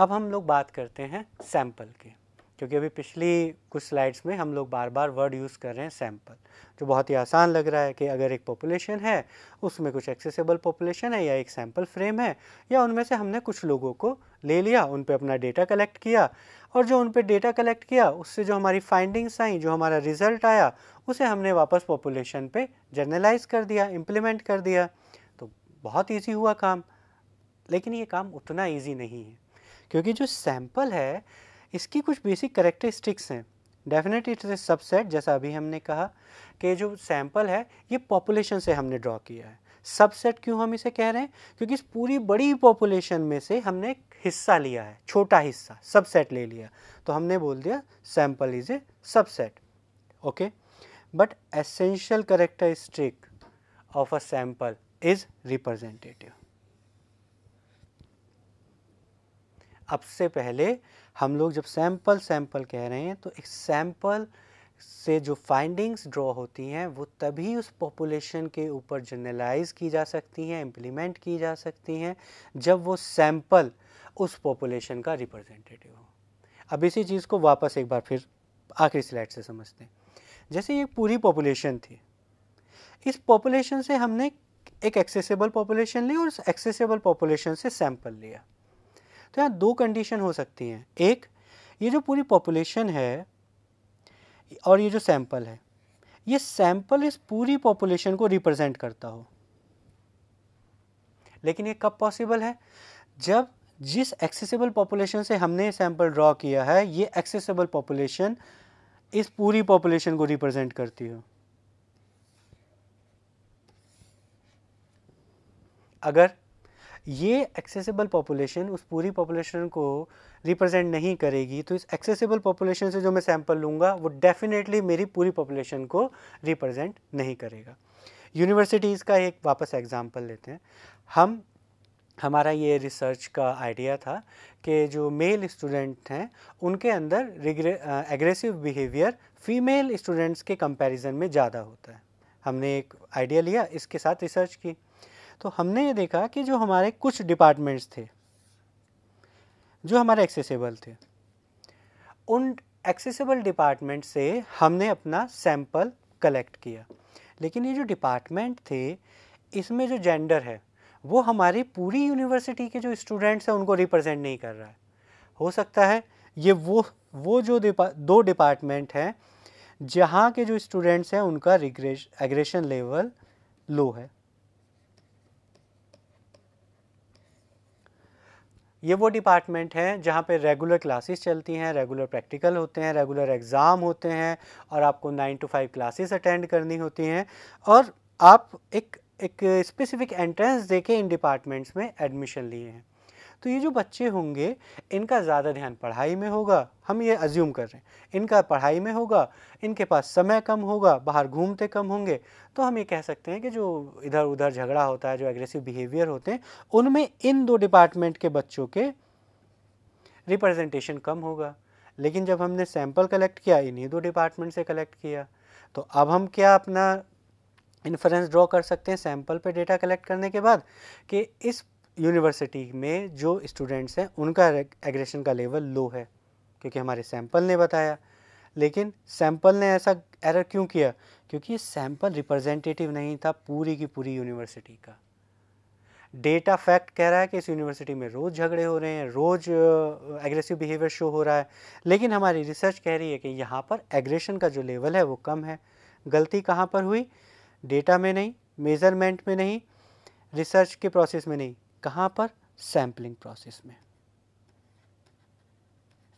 अब हम लोग बात करते हैं सैंपल के क्योंकि अभी पिछली कुछ स्लाइड्स में हम लोग बार बार वर्ड यूज़ कर रहे हैं सैम्पल जो बहुत ही आसान लग रहा है कि अगर एक पॉपुलेशन है उसमें कुछ एक्सेसिबल पॉपुलेशन है या एक सैम्पल फ्रेम है या उनमें से हमने कुछ लोगों को ले लिया उन पर अपना डेटा कलेक्ट किया और जो उन पर डेटा कलेक्ट किया उससे जो हमारी फाइंडिंग्स आई जो हमारा रिजल्ट आया उसे हमने वापस पॉपुलेशन पर जर्नलाइज कर दिया इम्प्लीमेंट कर दिया तो बहुत ईजी हुआ काम लेकिन ये काम उतना ईजी नहीं है क्योंकि जो सैम्पल है इसकी कुछ बेसिक करेक्टरिस्टिक्स हैं डेफिनेट इट्स ए सबसेट जैसा अभी हमने कहा कि जो सैंपल है ये पॉपुलेशन से हमने ड्रॉ किया है सबसेट क्यों हम इसे कह रहे हैं क्योंकि इस पूरी बड़ी पॉपुलेशन में से हमने एक हिस्सा लिया है छोटा हिस्सा सबसेट ले लिया तो हमने बोल दिया sample is a subset okay but essential characteristic of a sample is representative अब से पहले हम लोग जब सैंपल सैम्पल कह रहे हैं तो एक सैंपल से जो फाइंडिंग्स ड्रॉ होती हैं वो तभी उस पॉपुलेशन के ऊपर जनरलाइज की जा सकती हैं इम्प्लीमेंट की जा सकती हैं जब वो सैम्पल उस पॉपुलेशन का रिप्रेजेंटेटिव हो अब इसी चीज़ को वापस एक बार फिर आखिरी स्लाइड से समझते हैं जैसे ये पूरी पॉपुलेशन थी इस पॉपुलेशन से हमने एक एक्सेसिबल पॉपुलेशन ली और उस एक्सेसिबल पॉपुलेशन से सैंपल लिया तो यहाँ दो कंडीशन हो सकती हैं एक ये जो पूरी पॉपुलेशन है और ये जो सैंपल है ये सैंपल इस पूरी पॉपुलेशन को रिप्रेजेंट करता हो लेकिन ये कब पॉसिबल है जब जिस एक्सेसिबल पॉपुलेशन से हमने सैंपल ड्रॉ किया है ये एक्सेसिबल पॉपुलेशन इस पूरी पॉपुलेशन को रिप्रेजेंट करती हो अगर ये एक्सेसिबल पॉपुलेशन उस पूरी पॉपुलेशन को रिप्रेजेंट नहीं करेगी तो इस एक्सेसिबल पॉपुलेशन से जो मैं सैंपल लूँगा वो डेफिनेटली मेरी पूरी पॉपुलेशन को रिप्रेजेंट नहीं करेगा यूनिवर्सिटीज़ का एक वापस एग्ज़ाम्पल लेते हैं हम हमारा ये रिसर्च का आइडिया था कि जो मेल स्टूडेंट हैं उनके अंदर एग्रेसिव बिहेवियर फीमेल स्टूडेंट्स के कंपैरिजन में ज़्यादा होता है हमने एक आइडिया लिया इसके साथ रिसर्च की तो हमने ये देखा कि जो हमारे कुछ डिपार्टमेंट्स थे जो हमारे एक्सेसिबल थे उन एक्सेसिबल डिपार्टमेंट से हमने अपना सैंपल कलेक्ट किया लेकिन ये जो डिपार्टमेंट थे इसमें जो जेंडर है वो हमारी पूरी यूनिवर्सिटी के जो स्टूडेंट्स हैं उनको रिप्रेजेंट नहीं कर रहा है हो सकता है ये वो वो जो दिपा, दो डिपार्टमेंट हैं जहाँ के जो स्टूडेंट्स हैं उनका रिग्रेश एग्रेशन लेवल लो है ये वो डिपार्टमेंट हैं जहाँ पे रेगुलर क्लासेस चलती हैं रेगुलर प्रैक्टिकल होते हैं रेगुलर एग्ज़ाम होते हैं और आपको nine to five classes attend करनी होती हैं और आप एक एक स्पेसिफिक एंट्रेंस देके इन डिपार्टमेंट्स में एडमिशन लिए हैं तो ये जो बच्चे होंगे इनका ज़्यादा ध्यान पढ़ाई में होगा हम ये अज्यूम कर रहे हैं इनका पढ़ाई में होगा इनके पास समय कम होगा बाहर घूमते कम होंगे तो हम ये कह सकते हैं कि जो इधर उधर झगड़ा होता है जो एग्रेसिव बिहेवियर होते हैं उनमें इन दो डिपार्टमेंट के बच्चों के रिप्रेजेंटेशन कम होगा लेकिन जब हमने सैंपल कलेक्ट किया इन्हीं दो डिपार्टमेंट से कलेक्ट किया तो अब हम क्या अपना इन्फ्रेंस ड्रॉ कर सकते हैं सैंपल पे डेटा कलेक्ट करने के बाद कि इस यूनिवर्सिटी में जो स्टूडेंट्स हैं उनका एग्रेशन का लेवल लो है क्योंकि हमारे सैंपल ने बताया लेकिन सैंपल ने ऐसा एरर क्यों किया क्योंकि ये सैंपल रिप्रेजेंटेटिव नहीं था पूरी की पूरी यूनिवर्सिटी का डेटा फैक्ट कह रहा है कि इस यूनिवर्सिटी में रोज़ झगड़े हो रहे हैं रोज़ एग्रेसिव बिहेवियर शो हो रहा है लेकिन हमारी रिसर्च कह रही है कि यहाँ पर एग्रेशन का जो लेवल है वो कम है गलती कहाँ पर हुई डेटा में नहीं मेज़रमेंट में नहीं रिसर्च के प्रोसेस में नहीं कहाँ पर सैम्पलिंग प्रोसेस में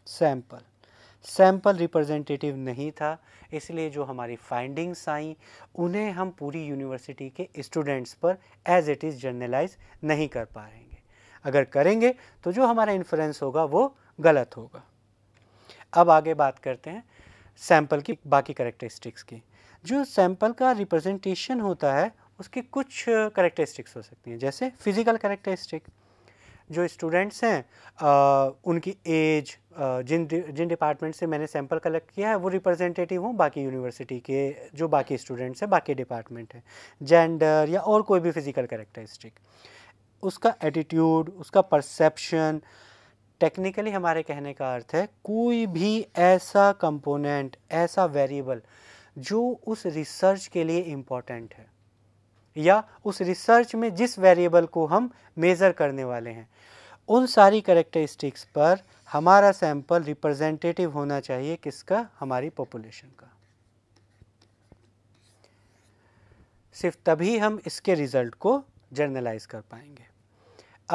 सैंपल सैंपल रिप्रेजेंटेटिव नहीं था इसलिए जो हमारी फाइंडिंग्स आई उन्हें हम पूरी यूनिवर्सिटी के स्टूडेंट्स पर एज इट इज़ जर्नलाइज नहीं कर पाएंगे अगर करेंगे तो जो हमारा इन्फ्लुएंस होगा वो गलत होगा अब आगे बात करते हैं सैंपल की बाकी करेक्टरिस्टिक्स की जो सैंपल का रिप्रेजेंटेशन होता है उसकी कुछ करेक्टरिस्टिक्स हो सकती हैं जैसे फ़िज़िकल करेक्टरिस्टिक जो स्टूडेंट्स हैं उनकी एज जिन जिन डिपार्टमेंट से मैंने सैंपल कलेक्ट किया है वो रिप्रेजेंटेटिव हों बाकी यूनिवर्सिटी के जो बाकी स्टूडेंट्स हैं बाकी डिपार्टमेंट हैं जेंडर या और कोई भी फिज़िकल करेक्टरिस्टिक उसका एटीट्यूड उसका परसेप्शन टेक्निकली हमारे कहने का अर्थ है कोई भी ऐसा कंपोनेंट ऐसा वेरिएबल जो उस रिसर्च के लिए इम्पॉर्टेंट है या उस रिसर्च में जिस वेरिएबल को हम मेज़र करने वाले हैं उन सारी करेक्टरिस्टिक्स पर हमारा सैंपल रिप्रेजेंटेटिव होना चाहिए किसका हमारी पॉपुलेशन का सिर्फ तभी हम इसके रिज़ल्ट को जर्नलाइज कर पाएंगे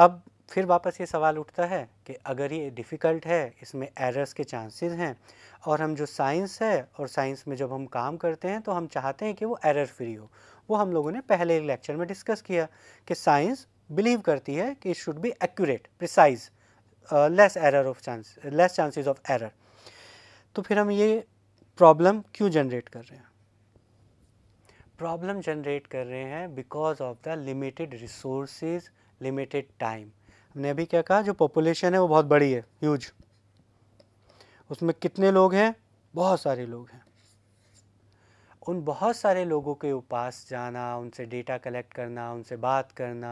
अब फिर वापस ये सवाल उठता है कि अगर ये डिफ़िकल्ट है इसमें एरर्स के चांसेस हैं और हम जो साइंस है और साइंस में जब हम काम करते हैं तो हम चाहते हैं कि वो एरर फ्री हो वो हम लोगों ने पहले लेक्चर में डिस्कस किया कि साइंस बिलीव करती है कि should be accurate precise less error of chance less chances of error तो फिर हम ये प्रॉब्लम क्यों जनरेट कर रहे हैं प्रॉब्लम जनरेट कर रहे हैं because of the limited resources limited time हमने अभी क्या कहा जो पॉपुलेशन है वो बहुत बड़ी है ह्यूज उसमें कितने लोग हैं बहुत सारे लोग हैं उन बहुत सारे लोगों के पास जाना उनसे डेटा कलेक्ट करना उनसे बात करना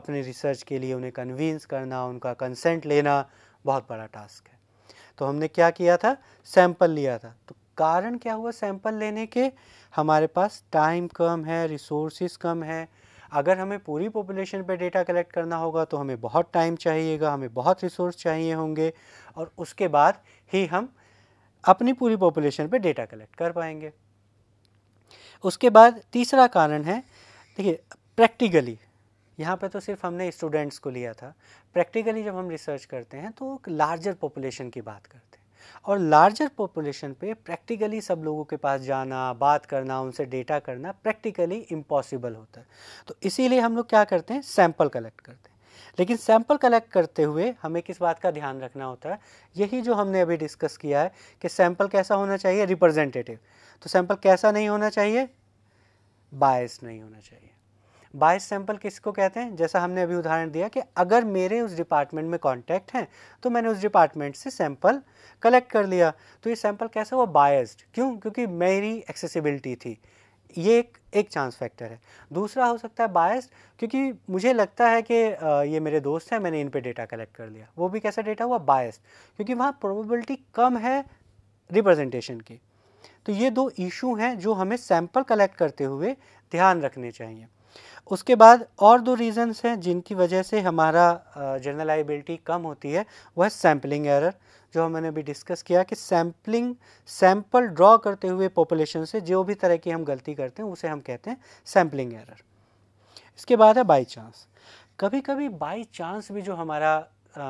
अपने रिसर्च के लिए उन्हें कन्विंस करना उनका कंसेंट लेना बहुत बड़ा टास्क है तो हमने क्या किया था सैंपल लिया था तो कारण क्या हुआ सैंपल लेने के हमारे पास टाइम कम है रिसोर्सिस कम है अगर हमें पूरी पॉपुलेशन पर डेटा कलेक्ट करना होगा तो हमें बहुत टाइम चाहिएगा हमें बहुत रिसोर्स चाहिए होंगे और उसके बाद ही हम अपनी पूरी पॉपुलेशन पर डेटा कलेक्ट कर पाएंगे उसके बाद तीसरा कारण है देखिए प्रैक्टिकली यहाँ पे तो सिर्फ हमने स्टूडेंट्स को लिया था प्रैक्टिकली जब हम रिसर्च करते हैं तो लार्जर पॉपुलेशन की बात करते हैं और लार्जर पॉपुलेशन पे प्रैक्टिकली सब लोगों के पास जाना बात करना उनसे डेटा करना प्रैक्टिकली इम्पॉसिबल होता है तो इसीलिए हम लोग क्या करते हैं सैंपल कलेक्ट करते हैं लेकिन सैंपल कलेक्ट करते हुए हमें किस बात का ध्यान रखना होता है यही जो हमने अभी डिस्कस किया है कि सैंपल कैसा होना चाहिए रिप्रेजेंटेटिव तो सैंपल कैसा नहीं होना चाहिए बायस नहीं होना चाहिए बायस सैंपल किसको कहते हैं जैसा हमने अभी उदाहरण दिया कि अगर मेरे उस डिपार्टमेंट में कॉन्टैक्ट हैं तो मैंने उस डिपार्टमेंट से सैंपल कलेक्ट कर लिया तो ये सैंपल कैसा हुआ बायस्ड क्यों क्योंकि मेरी एक्सेसिबिलिटी थी ये एक एक चांस फैक्टर है दूसरा हो सकता है बायस क्योंकि मुझे लगता है कि ये मेरे दोस्त हैं मैंने इन पे डेटा कलेक्ट कर लिया वो भी कैसा डेटा हुआ बायस क्योंकि वहाँ प्रोबेबिलिटी कम है रिप्रेजेंटेशन की तो ये दो इशू हैं जो हमें सैंपल कलेक्ट करते हुए ध्यान रखने चाहिए उसके बाद और दो रीज़न्स हैं जिनकी वजह से हमारा जनरलाइबिलिटी कम होती है वह सैम्पलिंग एरर जो हमने अभी डिस्कस किया कि सैम्पलिंग सैंपल ड्रॉ करते हुए पॉपुलेशन से जो भी तरह की हम गलती करते हैं उसे हम कहते हैं सैम्पलिंग एरर इसके बाद है बाई चांस कभी कभी बाई चांस भी जो हमारा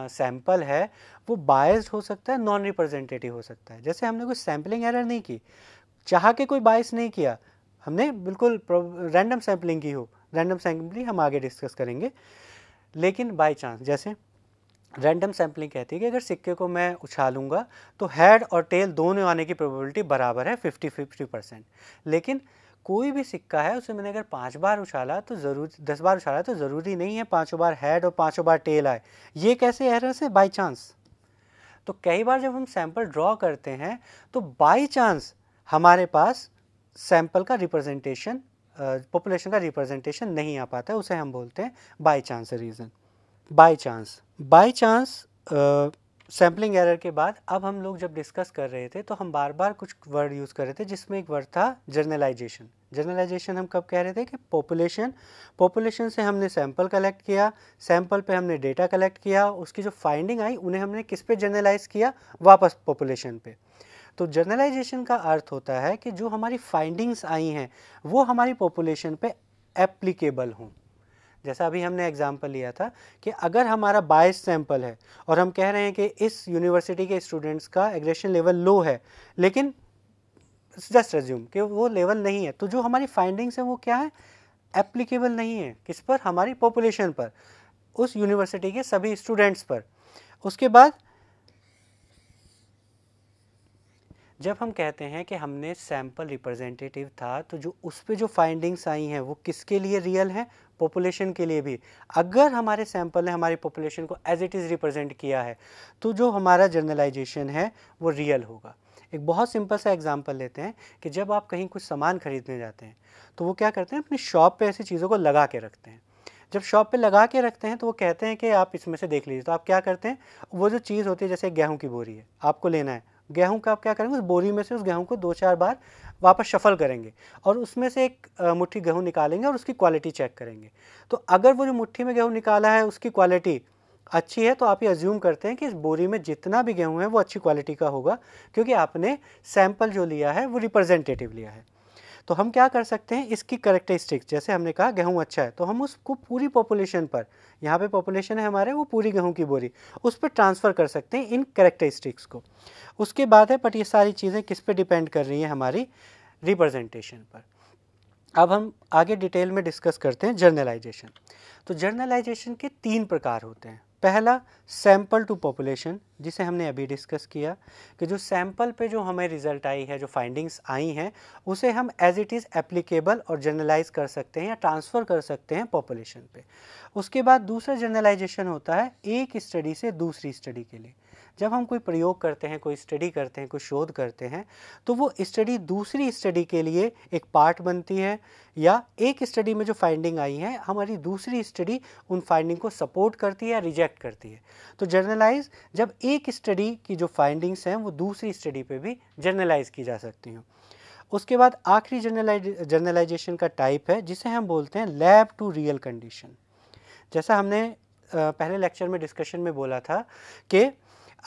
सैंपल uh, है वो बायस्ड हो सकता है नॉन रिप्रेजेंटेटिव हो सकता है जैसे हमने कोई सैम्पलिंग एरर नहीं की चाह के कोई बायस नहीं किया हमने बिल्कुल रैंडम सैम्पलिंग की हो रैंडम सैम्पलिंग हम आगे डिस्कस करेंगे लेकिन बाई चांस जैसे रैंडम सैम्पलिंग कहती है कि अगर सिक्के को मैं उछालूंगा तो हेड और टेल दोनों आने की प्रोबेबिलिटी बराबर है फिफ्टी फिफ्टी परसेंट लेकिन कोई भी सिक्का है उसे मैंने अगर पाँच बार उछाला तो ज़रूर दस बार उछाला तो ज़रूरी नहीं है पाँचों बार हेड और पाँचों बार टेल आए ये कैसे एरर से बाई चांस तो कई बार जब हम सैम्पल ड्रॉ करते हैं तो बाई चांस हमारे पास सैंपल का रिप्रेजेंटेशन पॉपुलेशन का रिप्रेजेंटेशन नहीं आ पाता है उसे हम बोलते हैं by chance reason by chance by chance sampling error के बाद अब हम लोग जब डिस्कस कर रहे थे तो हम बार बार कुछ वर्ड यूज़ कर रहे थे जिसमें एक वर्ड था जर्नलाइजेशन जर्नलाइजेशन हम कब कह रहे थे कि पॉपुलेशन पॉपुलेशन से हमने सैंपल कलेक्ट किया सैंपल पे हमने डेटा कलेक्ट किया उसकी जो फाइंडिंग आई उन्हें हमने किस पे जर्नलाइज किया वापस पॉपुलेशन पे तो जर्नलाइजेशन का अर्थ होता है कि जो हमारी फाइंडिंग्स आई हैं वो हमारी पॉपुलेशन पे एप्लीकेबल हों जैसा अभी हमने एग्जाम्पल लिया था कि अगर हमारा बायस सैंपल है और हम कह रहे हैं कि इस यूनिवर्सिटी के स्टूडेंट्स का एग्रेशन लेवल लो है लेकिन जस्ट रेज्यूम कि वो लेवल नहीं है तो जो हमारी फाइंडिंग्स हैं वो क्या है एप्लीकेबल नहीं है किस पर हमारी पॉपुलेशन पर उस यूनिवर्सिटी के सभी स्टूडेंट्स पर उसके बाद जब हम कहते हैं कि हमने सैम्पल रिप्रेजेंटेटिव था तो जो उस पर जो फाइंडिंग्स आई हैं वो किसके लिए रियल हैं पॉपुलेशन के लिए भी अगर हमारे सैंपल ने हमारी पॉपुलेशन को एज इट इज़ रिप्रेजेंट किया है तो जो हमारा जर्नलाइजेशन है वो रियल होगा एक बहुत सिंपल सा एग्जांपल लेते हैं कि जब आप कहीं कुछ सामान खरीदने जाते हैं तो वो क्या करते हैं अपनी शॉप पे ऐसी चीज़ों को लगा के रखते हैं जब शॉप पे लगा के रखते हैं तो वो कहते हैं कि आप इसमें से देख लीजिए तो आप क्या करते हैं वो जो चीज़ होती है जैसे गेहूं की बोरी है आपको लेना है गेहूं का आप क्या करेंगे उस बोरी में से उस गेहूं को दो चार बार वापस शफल करेंगे और उसमें से एक मुट्ठी गेहूँ निकालेंगे और उसकी क्वालिटी चेक करेंगे तो अगर वो जो मुट्ठी में गेहूँ निकाला है उसकी क्वालिटी अच्छी है तो आप ये अज्यूम करते हैं कि इस बोरी में जितना भी गेहूँ है वो अच्छी क्वालिटी का होगा क्योंकि आपने सैंपल जो लिया है वो रिप्रेजेंटेटिव लिया है तो हम क्या कर सकते हैं इसकी करेक्टरिस्टिक्स जैसे हमने कहा गेहूँ अच्छा है तो हम उसको पूरी पॉपुलेशन पर यहाँ पे पॉपुलेशन है हमारे वो पूरी गेहूँ की बोरी उस पर ट्रांसफ़र कर सकते हैं इन करेक्टरिस्टिक्स को उसके बाद है बट ये सारी चीज़ें किस पर डिपेंड कर रही हैं हमारी रिप्रजेंटेशन पर अब हम आगे डिटेल में डिस्कस करते हैं जर्नलाइजेशन तो जर्नलाइजेशन के तीन प्रकार होते हैं पहला सैंपल टू पॉपुलेशन जिसे हमने अभी डिस्कस किया कि जो सैंपल पे जो हमें रिजल्ट आई है जो फाइंडिंग्स आई हैं उसे हम एज इट इज़ एप्लीकेबल और जनरलाइज कर सकते हैं या ट्रांसफ़र कर सकते हैं पॉपुलेशन पे उसके बाद दूसरा जनरलाइजेशन होता है एक स्टडी से दूसरी स्टडी के लिए जब हम कोई प्रयोग करते हैं कोई स्टडी करते हैं कोई शोध करते हैं तो वो स्टडी दूसरी स्टडी के लिए एक पार्ट बनती है या एक स्टडी में जो फाइंडिंग आई है हमारी दूसरी स्टडी उन फाइंडिंग को सपोर्ट करती है या रिजेक्ट करती है तो जर्नलाइज जब एक स्टडी की जो फाइंडिंग्स हैं वो दूसरी स्टडी पे भी जर्नलाइज की जा सकती हूँ उसके बाद आखिरी जर्नलाइज जर्नलाइजेशन का टाइप है जिसे हम बोलते हैं लैब टू रियल कंडीशन जैसा हमने पहले लेक्चर में डिस्कशन में बोला था कि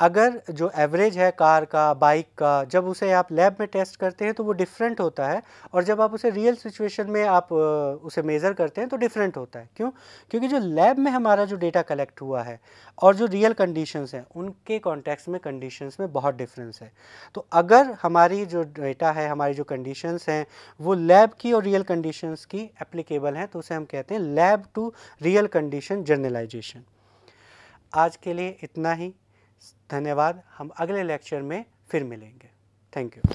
अगर जो एवरेज है कार का बाइक का जब उसे आप लैब में टेस्ट करते हैं तो वो डिफरेंट होता है और जब आप उसे रियल सिचुएशन में आप उसे मेज़र करते हैं तो डिफरेंट होता है क्यों क्योंकि जो लैब में हमारा जो डेटा कलेक्ट हुआ है और जो रियल कंडीशंस हैं उनके कॉन्टेक्स्ट में कंडीशंस में बहुत डिफरेंस है तो अगर हमारी जो डेटा है हमारी जो कंडीशंस हैं वो लैब की और रियल कंडीशंस की एप्लीकेबल हैं तो उसे हम कहते हैं lab to real condition generalisation आज के लिए इतना ही धन्यवाद हम अगले लेक्चर में फिर मिलेंगे थैंक यू